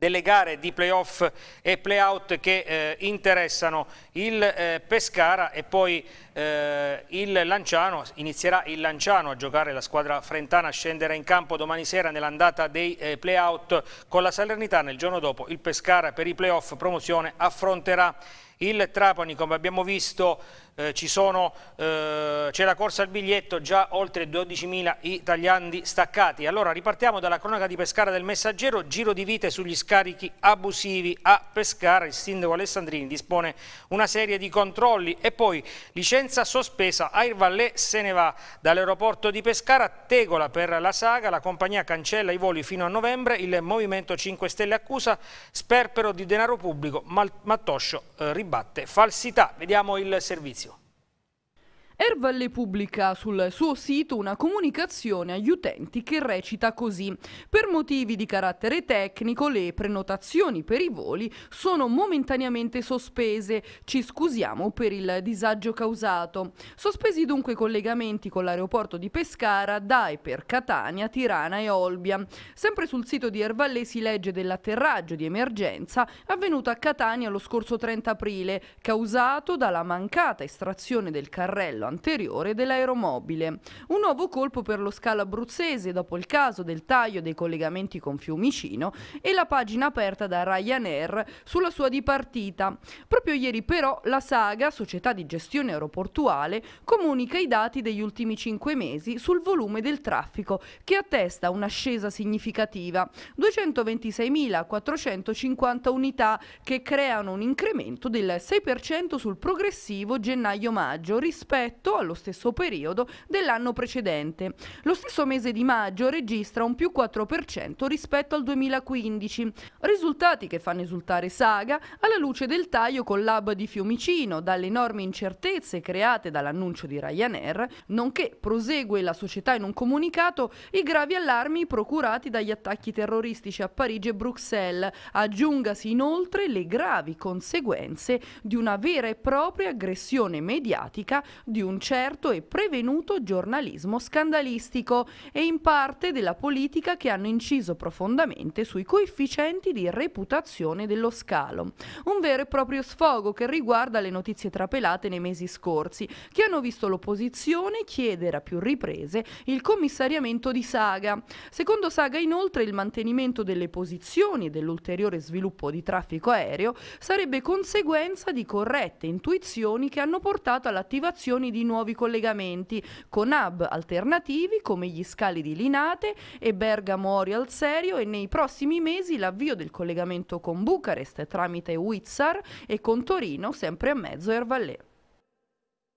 delle gare di playoff e playout che eh, interessano il eh, Pescara e poi eh, il Lanciano, inizierà il Lanciano a giocare, la squadra frentana scenderà in campo domani sera nell'andata dei eh, playout con la Salernitana, il giorno dopo il Pescara per i playoff promozione affronterà il Trapani come abbiamo visto eh, eh, c'è la corsa al biglietto, già oltre 12.000 i tagliandi staccati. Allora ripartiamo dalla cronaca di Pescara del Messaggero, giro di vite sugli scarichi abusivi a Pescara, il sindaco Alessandrini dispone una serie di controlli e poi licenza sospesa, Air Valais se ne va dall'aeroporto di Pescara, Tegola per la saga, la compagnia cancella i voli fino a novembre, il Movimento 5 Stelle accusa sperpero di denaro pubblico, Mattoscio eh, ribatte falsità. Vediamo il servizio. Ervalle pubblica sul suo sito una comunicazione agli utenti che recita così. Per motivi di carattere tecnico le prenotazioni per i voli sono momentaneamente sospese. Ci scusiamo per il disagio causato. Sospesi dunque i collegamenti con l'aeroporto di Pescara da e per Catania, Tirana e Olbia. Sempre sul sito di Ervalle si legge dell'atterraggio di emergenza avvenuto a Catania lo scorso 30 aprile, causato dalla mancata estrazione del carrello anteriore dell'aeromobile. Un nuovo colpo per lo scalo abruzzese dopo il caso del taglio dei collegamenti con Fiumicino e la pagina aperta da Ryanair sulla sua dipartita. Proprio ieri però la Saga, società di gestione aeroportuale, comunica i dati degli ultimi cinque mesi sul volume del traffico che attesta un'ascesa significativa, 226.450 unità che creano un incremento del 6% sul progressivo gennaio-maggio rispetto rispetto allo stesso periodo dell'anno precedente. Lo stesso mese di maggio registra un più 4% rispetto al 2015, risultati che fanno esultare Saga alla luce del taglio con l'hub di Fiumicino, dalle enormi incertezze create dall'annuncio di Ryanair, nonché prosegue la società in un comunicato i gravi allarmi procurati dagli attacchi terroristici a Parigi e Bruxelles, aggiungasi inoltre le gravi conseguenze di una vera e propria aggressione mediatica di di un certo e prevenuto giornalismo scandalistico e in parte della politica che hanno inciso profondamente sui coefficienti di reputazione dello scalo. Un vero e proprio sfogo che riguarda le notizie trapelate nei mesi scorsi, che hanno visto l'opposizione chiedere a più riprese il commissariamento di Saga. Secondo Saga inoltre il mantenimento delle posizioni e dell'ulteriore sviluppo di traffico aereo sarebbe conseguenza di corrette intuizioni che hanno portato all'attivazione di nuovi collegamenti con hub alternativi come gli scali di Linate e Bergamo al Serio e nei prossimi mesi l'avvio del collegamento con Bucarest tramite Wizzar e con Torino sempre a mezzo Ervalè.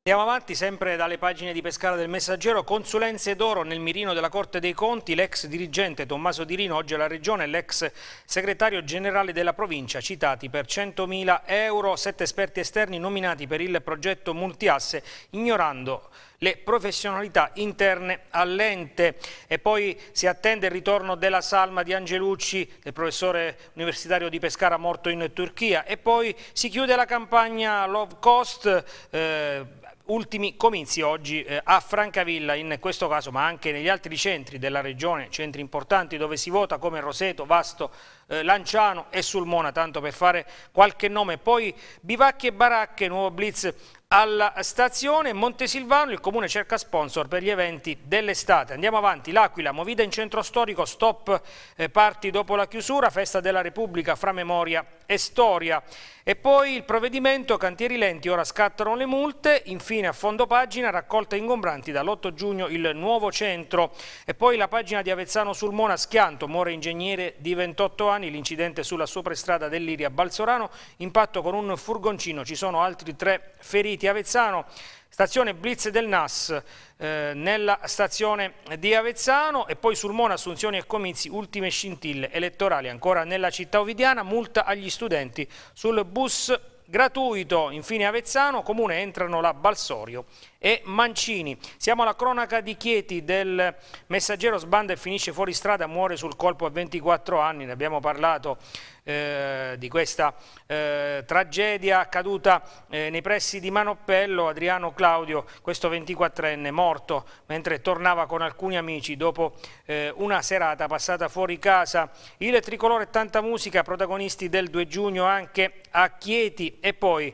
Andiamo avanti sempre dalle pagine di Pescara del Messaggero, consulenze d'oro nel mirino della Corte dei Conti, l'ex dirigente Tommaso Dirino, oggi alla Regione, l'ex segretario generale della provincia, citati per 100.000 euro, sette esperti esterni nominati per il progetto multiasse, ignorando le professionalità interne all'ente. E poi si attende il ritorno della salma di Angelucci, del professore universitario di Pescara morto in Turchia. E poi si chiude la campagna Love Cost, eh, ultimi comizi oggi eh, a Francavilla in questo caso ma anche negli altri centri della regione, centri importanti dove si vota come Roseto, Vasto, eh, Lanciano e Sulmona, tanto per fare qualche nome. Poi bivacchi e baracche, nuovo blitz alla stazione Montesilvano il comune cerca sponsor per gli eventi dell'estate. Andiamo avanti, l'Aquila, Movida in centro storico, stop eh, parti dopo la chiusura, festa della Repubblica fra memoria e storia. E poi il provvedimento cantieri lenti, ora scattano le multe, infine a fondo pagina raccolta ingombranti dall'8 giugno il nuovo centro e poi la pagina di Avezzano sul Mona Schianto, muore ingegnere di 28 anni, l'incidente sulla soprastrada dell'Iria Balzorano, impatto con un furgoncino, ci sono altri tre feriti Rieti Avezzano, stazione Blitz del NAS eh, nella stazione di Avezzano e poi Sulmona, Assunzioni e Comizi, ultime scintille elettorali ancora nella città ovidiana, multa agli studenti sul bus gratuito. Infine Avezzano, comune entrano la Balsorio e Mancini. Siamo alla cronaca di Chieti del messaggero sbanda e finisce fuori strada, muore sul colpo a 24 anni, ne abbiamo parlato eh, di questa eh, tragedia accaduta eh, nei pressi di Manoppello, Adriano Claudio, questo 24enne, morto mentre tornava con alcuni amici dopo eh, una serata passata fuori casa. Il tricolore e tanta musica, protagonisti del 2 giugno anche a Chieti e poi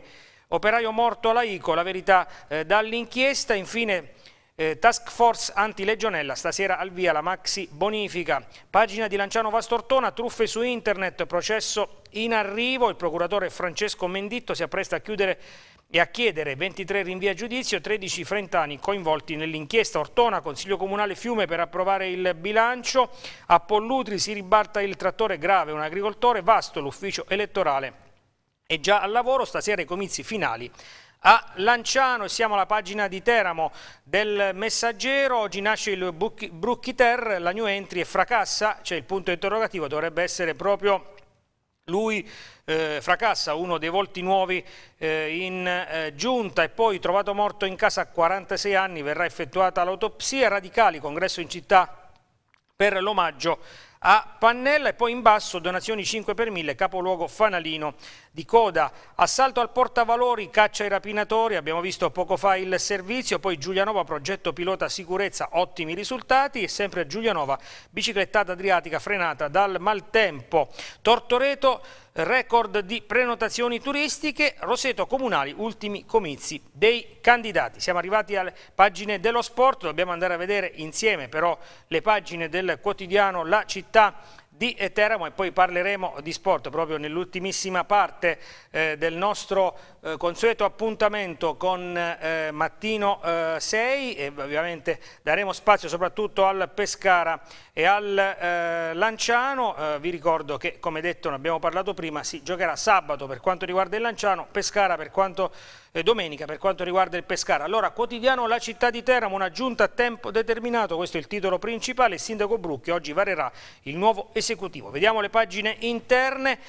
operaio morto alla ICO, la verità eh, dall'inchiesta, infine eh, task Force anti-legionella, stasera al via la maxi bonifica. Pagina di Lanciano Vastortona, truffe su internet, processo in arrivo. Il procuratore Francesco Menditto si appresta a chiudere e a chiedere 23 rinvia giudizio, 13 frentani coinvolti nell'inchiesta. Ortona, Consiglio Comunale Fiume per approvare il bilancio. A Pollutri si ribalta il trattore grave, un agricoltore. Vasto l'ufficio elettorale è già al lavoro, stasera i comizi finali a Lanciano, siamo alla pagina di Teramo del Messaggero, oggi nasce il Brucchi Ter, la new entry e fracassa, c'è cioè il punto interrogativo, dovrebbe essere proprio lui eh, fracassa, uno dei volti nuovi eh, in eh, giunta e poi trovato morto in casa a 46 anni verrà effettuata l'autopsia radicali, congresso in città per l'omaggio a Pannella e poi in basso donazioni 5 per 1000, capoluogo Fanalino di coda. Assalto al portavalori, caccia ai rapinatori, abbiamo visto poco fa il servizio, poi Giulianova, progetto pilota sicurezza, ottimi risultati e sempre Giulianova, biciclettata adriatica frenata dal maltempo. Tortoreto record di prenotazioni turistiche, Roseto Comunali, ultimi comizi dei candidati. Siamo arrivati alle pagine dello sport, dobbiamo andare a vedere insieme però le pagine del quotidiano La Città di Teramo e poi parleremo di sport proprio nell'ultimissima parte eh, del nostro eh, consueto appuntamento con eh, Mattino 6 eh, e ovviamente daremo spazio soprattutto al Pescara e al eh, Lanciano. Eh, vi ricordo che come detto, ne abbiamo parlato prima, si giocherà sabato per quanto riguarda il Lanciano, Pescara per quanto riguarda eh, domenica per quanto riguarda il Pescara. Allora, quotidiano La Città di Teramo, una giunta a tempo determinato, questo è il titolo principale, il sindaco Brucchi oggi varerà il nuovo esecutivo. Vediamo le pagine interne.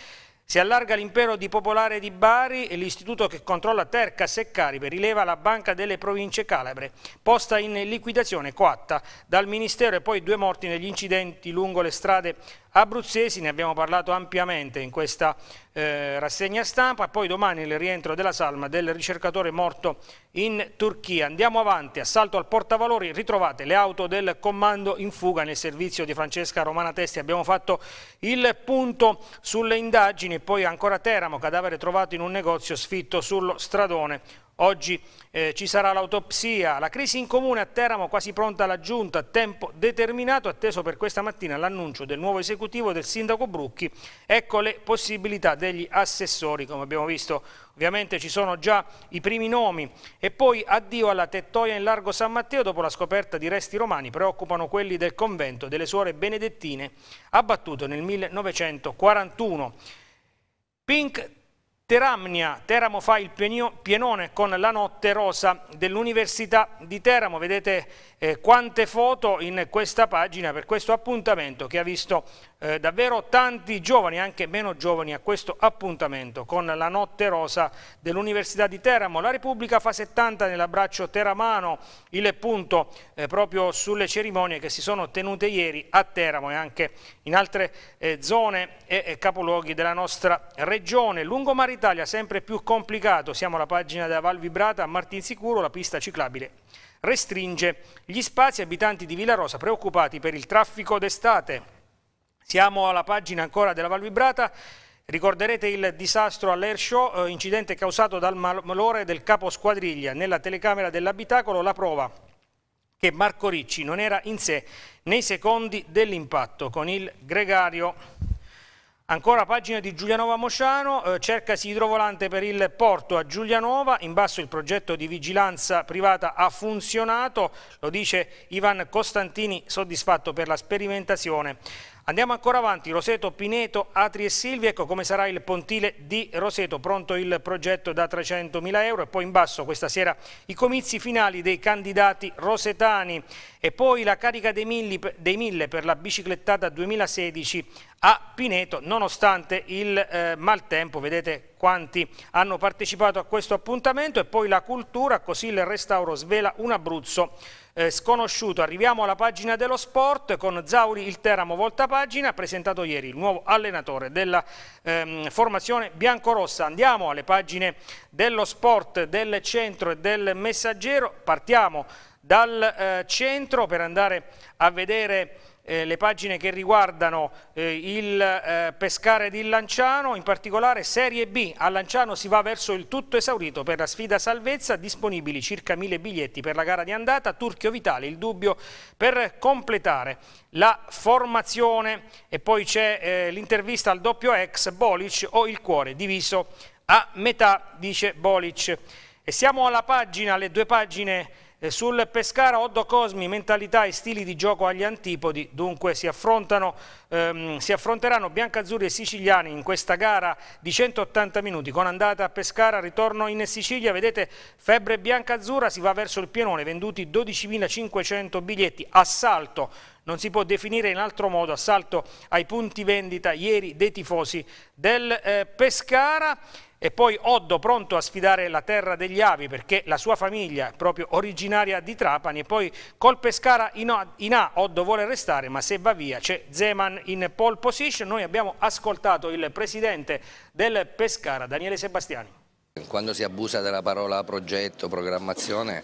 Si allarga l'impero di Popolare di Bari e l'istituto che controlla Terca e rileva la banca delle province calabre, posta in liquidazione coatta dal Ministero e poi due morti negli incidenti lungo le strade abruzzesi, ne abbiamo parlato ampiamente in questa eh, rassegna stampa, poi domani il rientro della salma del ricercatore morto in Turchia. Andiamo avanti, assalto al portavalori, ritrovate le auto del comando in fuga nel servizio di Francesca Romana Testi, abbiamo fatto il punto sulle indagini, poi ancora Teramo, cadavere trovato in un negozio sfitto sullo stradone. Oggi eh, ci sarà l'autopsia, la crisi in comune a Teramo quasi pronta alla giunta, a tempo determinato, atteso per questa mattina l'annuncio del nuovo esecutivo del sindaco Brucchi. Ecco le possibilità degli assessori, come abbiamo visto ovviamente ci sono già i primi nomi. E poi addio alla tettoia in largo San Matteo dopo la scoperta di resti romani, preoccupano quelli del convento delle suore benedettine abbattuto nel 1941. Pink Teramnia, Teramo fa il pienone con la notte rosa dell'Università di Teramo, vedete eh, quante foto in questa pagina per questo appuntamento che ha visto eh, davvero tanti giovani, anche meno giovani, a questo appuntamento con la notte rosa dell'Università di Teramo. La Repubblica fa 70 nell'abbraccio Teramano, il punto eh, proprio sulle cerimonie che si sono tenute ieri a Teramo e anche in altre eh, zone e, capoluoghi della nostra regione. Lungomar Italia sempre più complicato, siamo alla pagina della Val Vibrata a Martinsicuro, la pista ciclabile restringe gli spazi abitanti di Villa Rosa preoccupati per il traffico d'estate. Siamo alla pagina ancora della Val Vibrata. Ricorderete il disastro all'airshow, eh, incidente causato dal malore del capo squadriglia. Nella telecamera dell'abitacolo la prova che Marco Ricci non era in sé nei secondi dell'impatto con il gregario. Ancora pagina di Giulianova Mosciano, eh, cercasi idrovolante per il porto a Giulianova, in basso il progetto di vigilanza privata ha funzionato, lo dice Ivan Costantini soddisfatto per la sperimentazione. Andiamo ancora avanti, Roseto, Pineto, Atri e Silvi, ecco come sarà il pontile di Roseto, pronto il progetto da 300.000 euro e poi in basso questa sera i comizi finali dei candidati rosetani e poi la carica dei, milli, dei mille per la biciclettata 2016 a Pineto nonostante il eh, maltempo, vedete quanti hanno partecipato a questo appuntamento e poi la cultura, così il restauro svela un Abruzzo eh, sconosciuto. Arriviamo alla pagina dello sport con Zauri il Teramo volta pagina, presentato ieri il nuovo allenatore della ehm, formazione biancorossa. Andiamo alle pagine dello sport, del centro e del messaggero. Partiamo dal eh, centro per andare a vedere eh, le pagine che riguardano eh, il eh, pescare di Lanciano, in particolare Serie B. A Lanciano si va verso il tutto esaurito per la sfida salvezza, disponibili circa mille biglietti per la gara di andata, Turchio Vitale il dubbio per completare la formazione e poi c'è eh, l'intervista al doppio ex Bolic o il cuore diviso a metà, dice Bolic. E siamo alla pagina, alle due pagine sul Pescara, Oddo Cosmi, mentalità e stili di gioco agli antipodi, dunque si, ehm, si affronteranno biancazzurri e siciliani in questa gara di 180 minuti, con andata a Pescara, ritorno in Sicilia, vedete febbre biancazzurra, si va verso il pienone, venduti 12.500 biglietti, assalto non si può definire in altro modo assalto ai punti vendita ieri dei tifosi del eh, Pescara e poi Oddo pronto a sfidare la terra degli avi perché la sua famiglia è proprio originaria di Trapani e poi col Pescara in A, Oddo vuole restare ma se va via c'è Zeman in pole position, noi abbiamo ascoltato il presidente del Pescara Daniele Sebastiani. Quando si abusa della parola progetto, programmazione,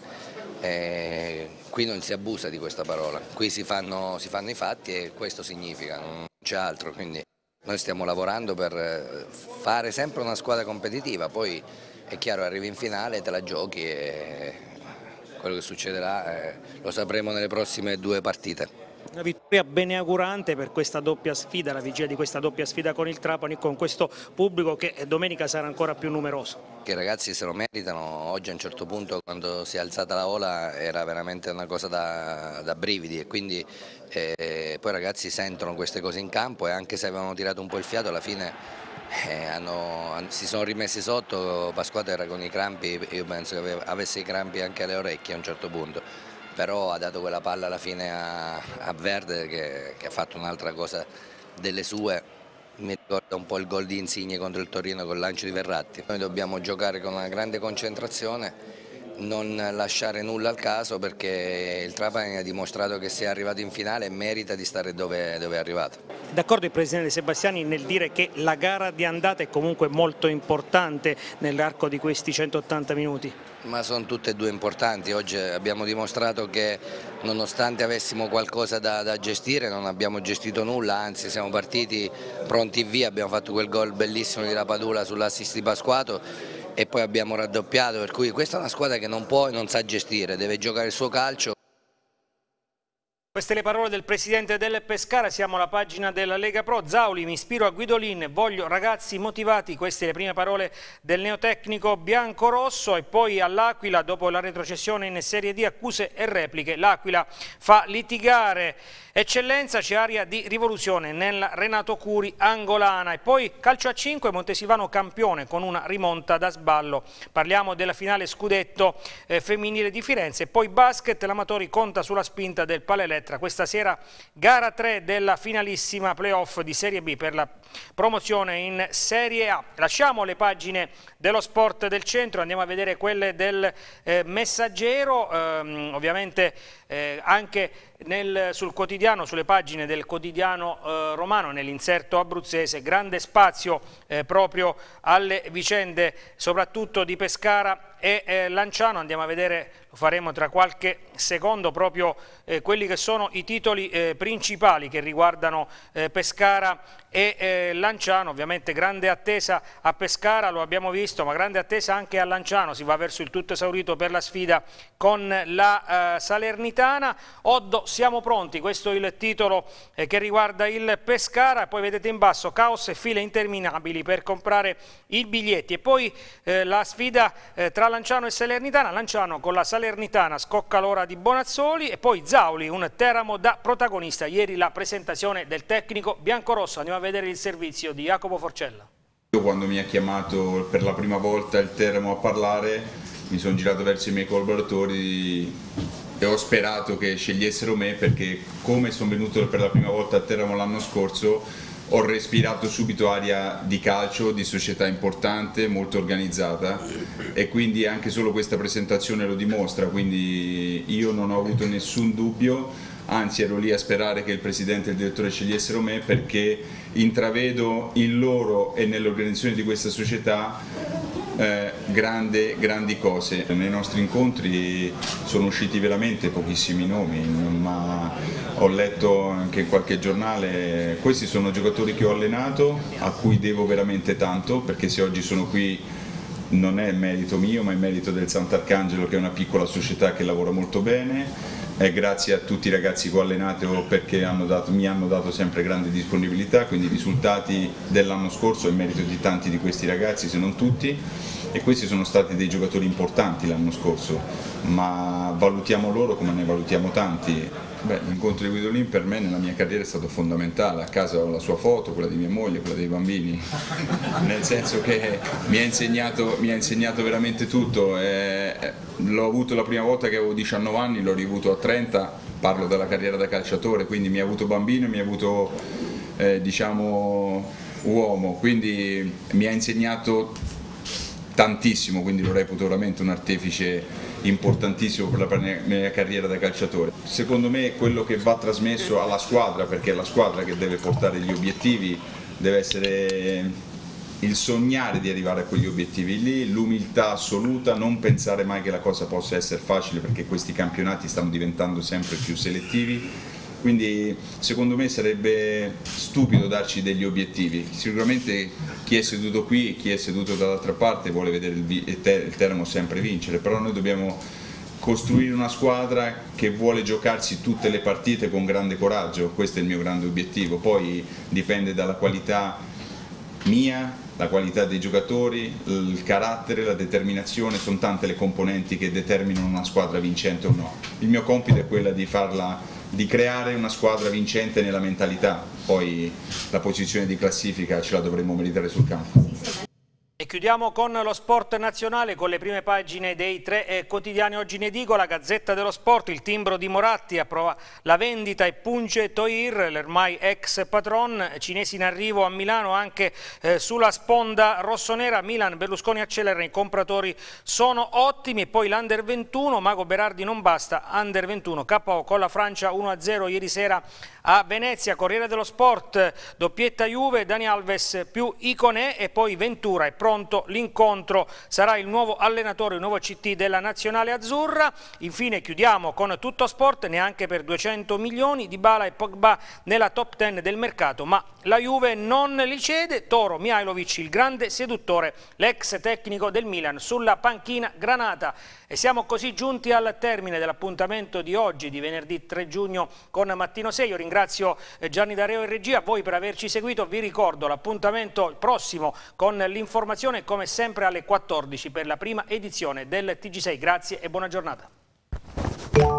eh, qui non si abusa di questa parola, qui si fanno, si fanno i fatti e questo significa, non c'è altro. Quindi. Noi stiamo lavorando per eh, fare sempre una squadra competitiva, poi è chiaro arrivi in finale, te la giochi e quello che succederà eh, lo sapremo nelle prossime due partite. Una vittoria beneaugurante per questa doppia sfida, la vigilia di questa doppia sfida con il Trapani, con questo pubblico che domenica sarà ancora più numeroso. Che i ragazzi se lo meritano, oggi a un certo punto quando si è alzata la ola era veramente una cosa da, da brividi e quindi eh, poi i ragazzi sentono queste cose in campo e anche se avevano tirato un po' il fiato alla fine eh, hanno, si sono rimessi sotto, Pasquato era con i crampi, io penso che avesse i crampi anche alle orecchie a un certo punto però ha dato quella palla alla fine a, a Verde che, che, ha fatto un'altra cosa delle sue. Mi ricorda un po' il gol di Insigne contro il Torino con il lancio di Verratti. Noi dobbiamo giocare con una grande concentrazione, non lasciare nulla al caso perché il Trapani ha dimostrato che se è arrivato in finale e merita di stare dove, dove è arrivato. D'accordo il Presidente Sebastiani nel dire che la gara di andata è comunque molto importante nell'arco di questi 180 minuti? Ma sono tutte e due importanti, oggi eh, abbiamo dimostrato che nonostante avessimo qualcosa da, da, gestire non abbiamo gestito nulla, anzi siamo partiti pronti via, abbiamo fatto quel gol bellissimo di Rapadula sull'assist di Pasquato e poi abbiamo raddoppiato, per cui questa è una squadra che non può e non sa gestire, deve giocare il suo calcio. Queste le parole del presidente del Pescara, siamo alla pagina della Lega Pro. Zauli, mi ispiro a Guidolin, voglio ragazzi motivati, queste le prime parole del neotecnico bianco-rosso e poi all'Aquila dopo la retrocessione in Serie D, accuse e repliche. L'Aquila fa litigare. Eccellenza c'è aria di rivoluzione nel Renato Curi angolana e poi calcio a 5 Montesilvano campione con una rimonta da sballo. Parliamo della finale scudetto eh, femminile di Firenze e poi basket, l'Amatori conta sulla spinta del Palelet Elettra. Questa sera gara 3 della finalissima playoff di Serie B per la promozione in Serie A. Lasciamo le pagine dello sport del centro, andiamo a vedere quelle del eh, messaggero, ehm, ovviamente eh, anche nel, sul quotidiano, sulle pagine del quotidiano eh, romano, nell'inserto abruzzese, grande spazio eh, proprio alle vicende soprattutto di Pescara e eh, Lanciano, andiamo a vedere faremo tra qualche secondo proprio eh, quelli che sono i titoli eh, principali che riguardano eh, Pescara e eh, Lanciano, ovviamente grande attesa a Pescara, lo abbiamo visto, ma grande attesa anche a Lanciano, si va verso il tutto esaurito per la sfida con la eh, Salernitana, Oddo siamo pronti, questo è il titolo eh, che riguarda il Pescara, poi vedete in basso caos e file interminabili per comprare i biglietti e poi la sfida tra Lanciano e Salernitana, Lanciano con la Salernitana Salernitana scocca l'ora di Bonazzoli e poi Zauli, un Teramo da protagonista. Ieri la presentazione del tecnico biancorosso. Andiamo a vedere il servizio di Jacopo Forcella. Io quando mi ha chiamato per la prima volta il Teramo a parlare mi sono girato verso i miei collaboratori e ho sperato che scegliessero me perché come sono venuto per la prima volta a Teramo l'anno scorso ho respirato subito aria di calcio, di società importante, molto organizzata e quindi anche solo questa presentazione lo dimostra, quindi io non ho avuto nessun dubbio anzi ero lì a sperare che il presidente e il direttore scegliessero me perché intravedo in loro e nell'organizzazione di questa società eh, grande, grandi cose. Nei nostri incontri sono usciti veramente pochissimi nomi, ma ho letto anche in qualche giornale, questi sono giocatori che ho allenato, a cui devo veramente tanto, perché se oggi sono qui non è merito mio ma è merito del Sant'Arcangelo che è una piccola società che lavora molto bene è grazie a tutti i ragazzi che ho allenato perché hanno dato, mi hanno dato sempre grande disponibilità quindi i risultati dell'anno scorso è merito di tanti di questi ragazzi se non tutti e questi sono stati dei giocatori importanti l'anno scorso ma valutiamo loro come ne valutiamo tanti Beh, l'incontro di Guido Lin per me nella mia carriera è stato fondamentale, a casa ho la sua foto, quella di mia moglie, quella dei bambini, nel senso che mi ha insegnato, mi ha insegnato veramente tutto, eh, l'ho avuto la prima volta che avevo 19 anni, l'ho rivuto a 30, parlo della carriera da calciatore, quindi mi ha avuto bambino, mi ha avuto eh, diciamo uomo, quindi mi ha insegnato tantissimo, quindi lo reputo veramente un artefice importantissimo per la mia carriera da calciatore. Secondo me quello che va trasmesso alla squadra, perché è la squadra che deve portare gli obiettivi, deve essere il sognare di arrivare a quegli obiettivi lì, l'umiltà assoluta, non pensare mai che la cosa possa essere facile perché questi campionati stanno diventando sempre più selettivi quindi secondo me sarebbe stupido darci degli obiettivi, sicuramente chi è seduto qui e chi è seduto dall'altra parte vuole vedere il, il Teramo sempre vincere, però noi dobbiamo costruire una squadra che vuole giocarsi tutte le partite con grande coraggio, questo è il mio grande obiettivo, poi dipende dalla qualità mia, la qualità dei giocatori, il carattere, la determinazione, sono tante le componenti che determinano una squadra vincente o no. Il mio compito è quello di farla di creare una squadra vincente nella mentalità, poi la posizione di classifica ce la dovremmo meritare sul campo chiudiamo con lo sport nazionale, con le prime pagine dei tre eh, quotidiani oggi in edicola, Gazzetta dello Sport, il timbro di Moratti approva la vendita e punge Toir, l'ermai ex patron, cinesi in arrivo a Milano anche eh, sulla sponda rossonera, Milan, Berlusconi accelera, i compratori sono ottimi e poi l'Under 21, Mago Berardi non basta, Under 21 KO con la Francia 1-0 ieri sera a Venezia, Corriere dello Sport, doppietta Juve, Dani Alves più Iconè e poi Ventura è pronto l'incontro, sarà il nuovo allenatore, il nuovo CT della Nazionale Azzurra. Infine chiudiamo con tutto sport, neanche per 200 milioni di Bala e Pogba nella top 10 del mercato, ma la Juve non li cede, Toro Mihailovic il grande seduttore, l'ex tecnico del Milan sulla panchina Granata. E siamo così giunti al termine dell'appuntamento di oggi, di venerdì 3 giugno con Mattino 6. Io ringrazio ringrazio eh, Gianni Dareo in regia, voi per averci seguito, vi ricordo l'appuntamento prossimo con l'informazione come sempre alle 14 per la prima edizione del TG6. Grazie e buona giornata.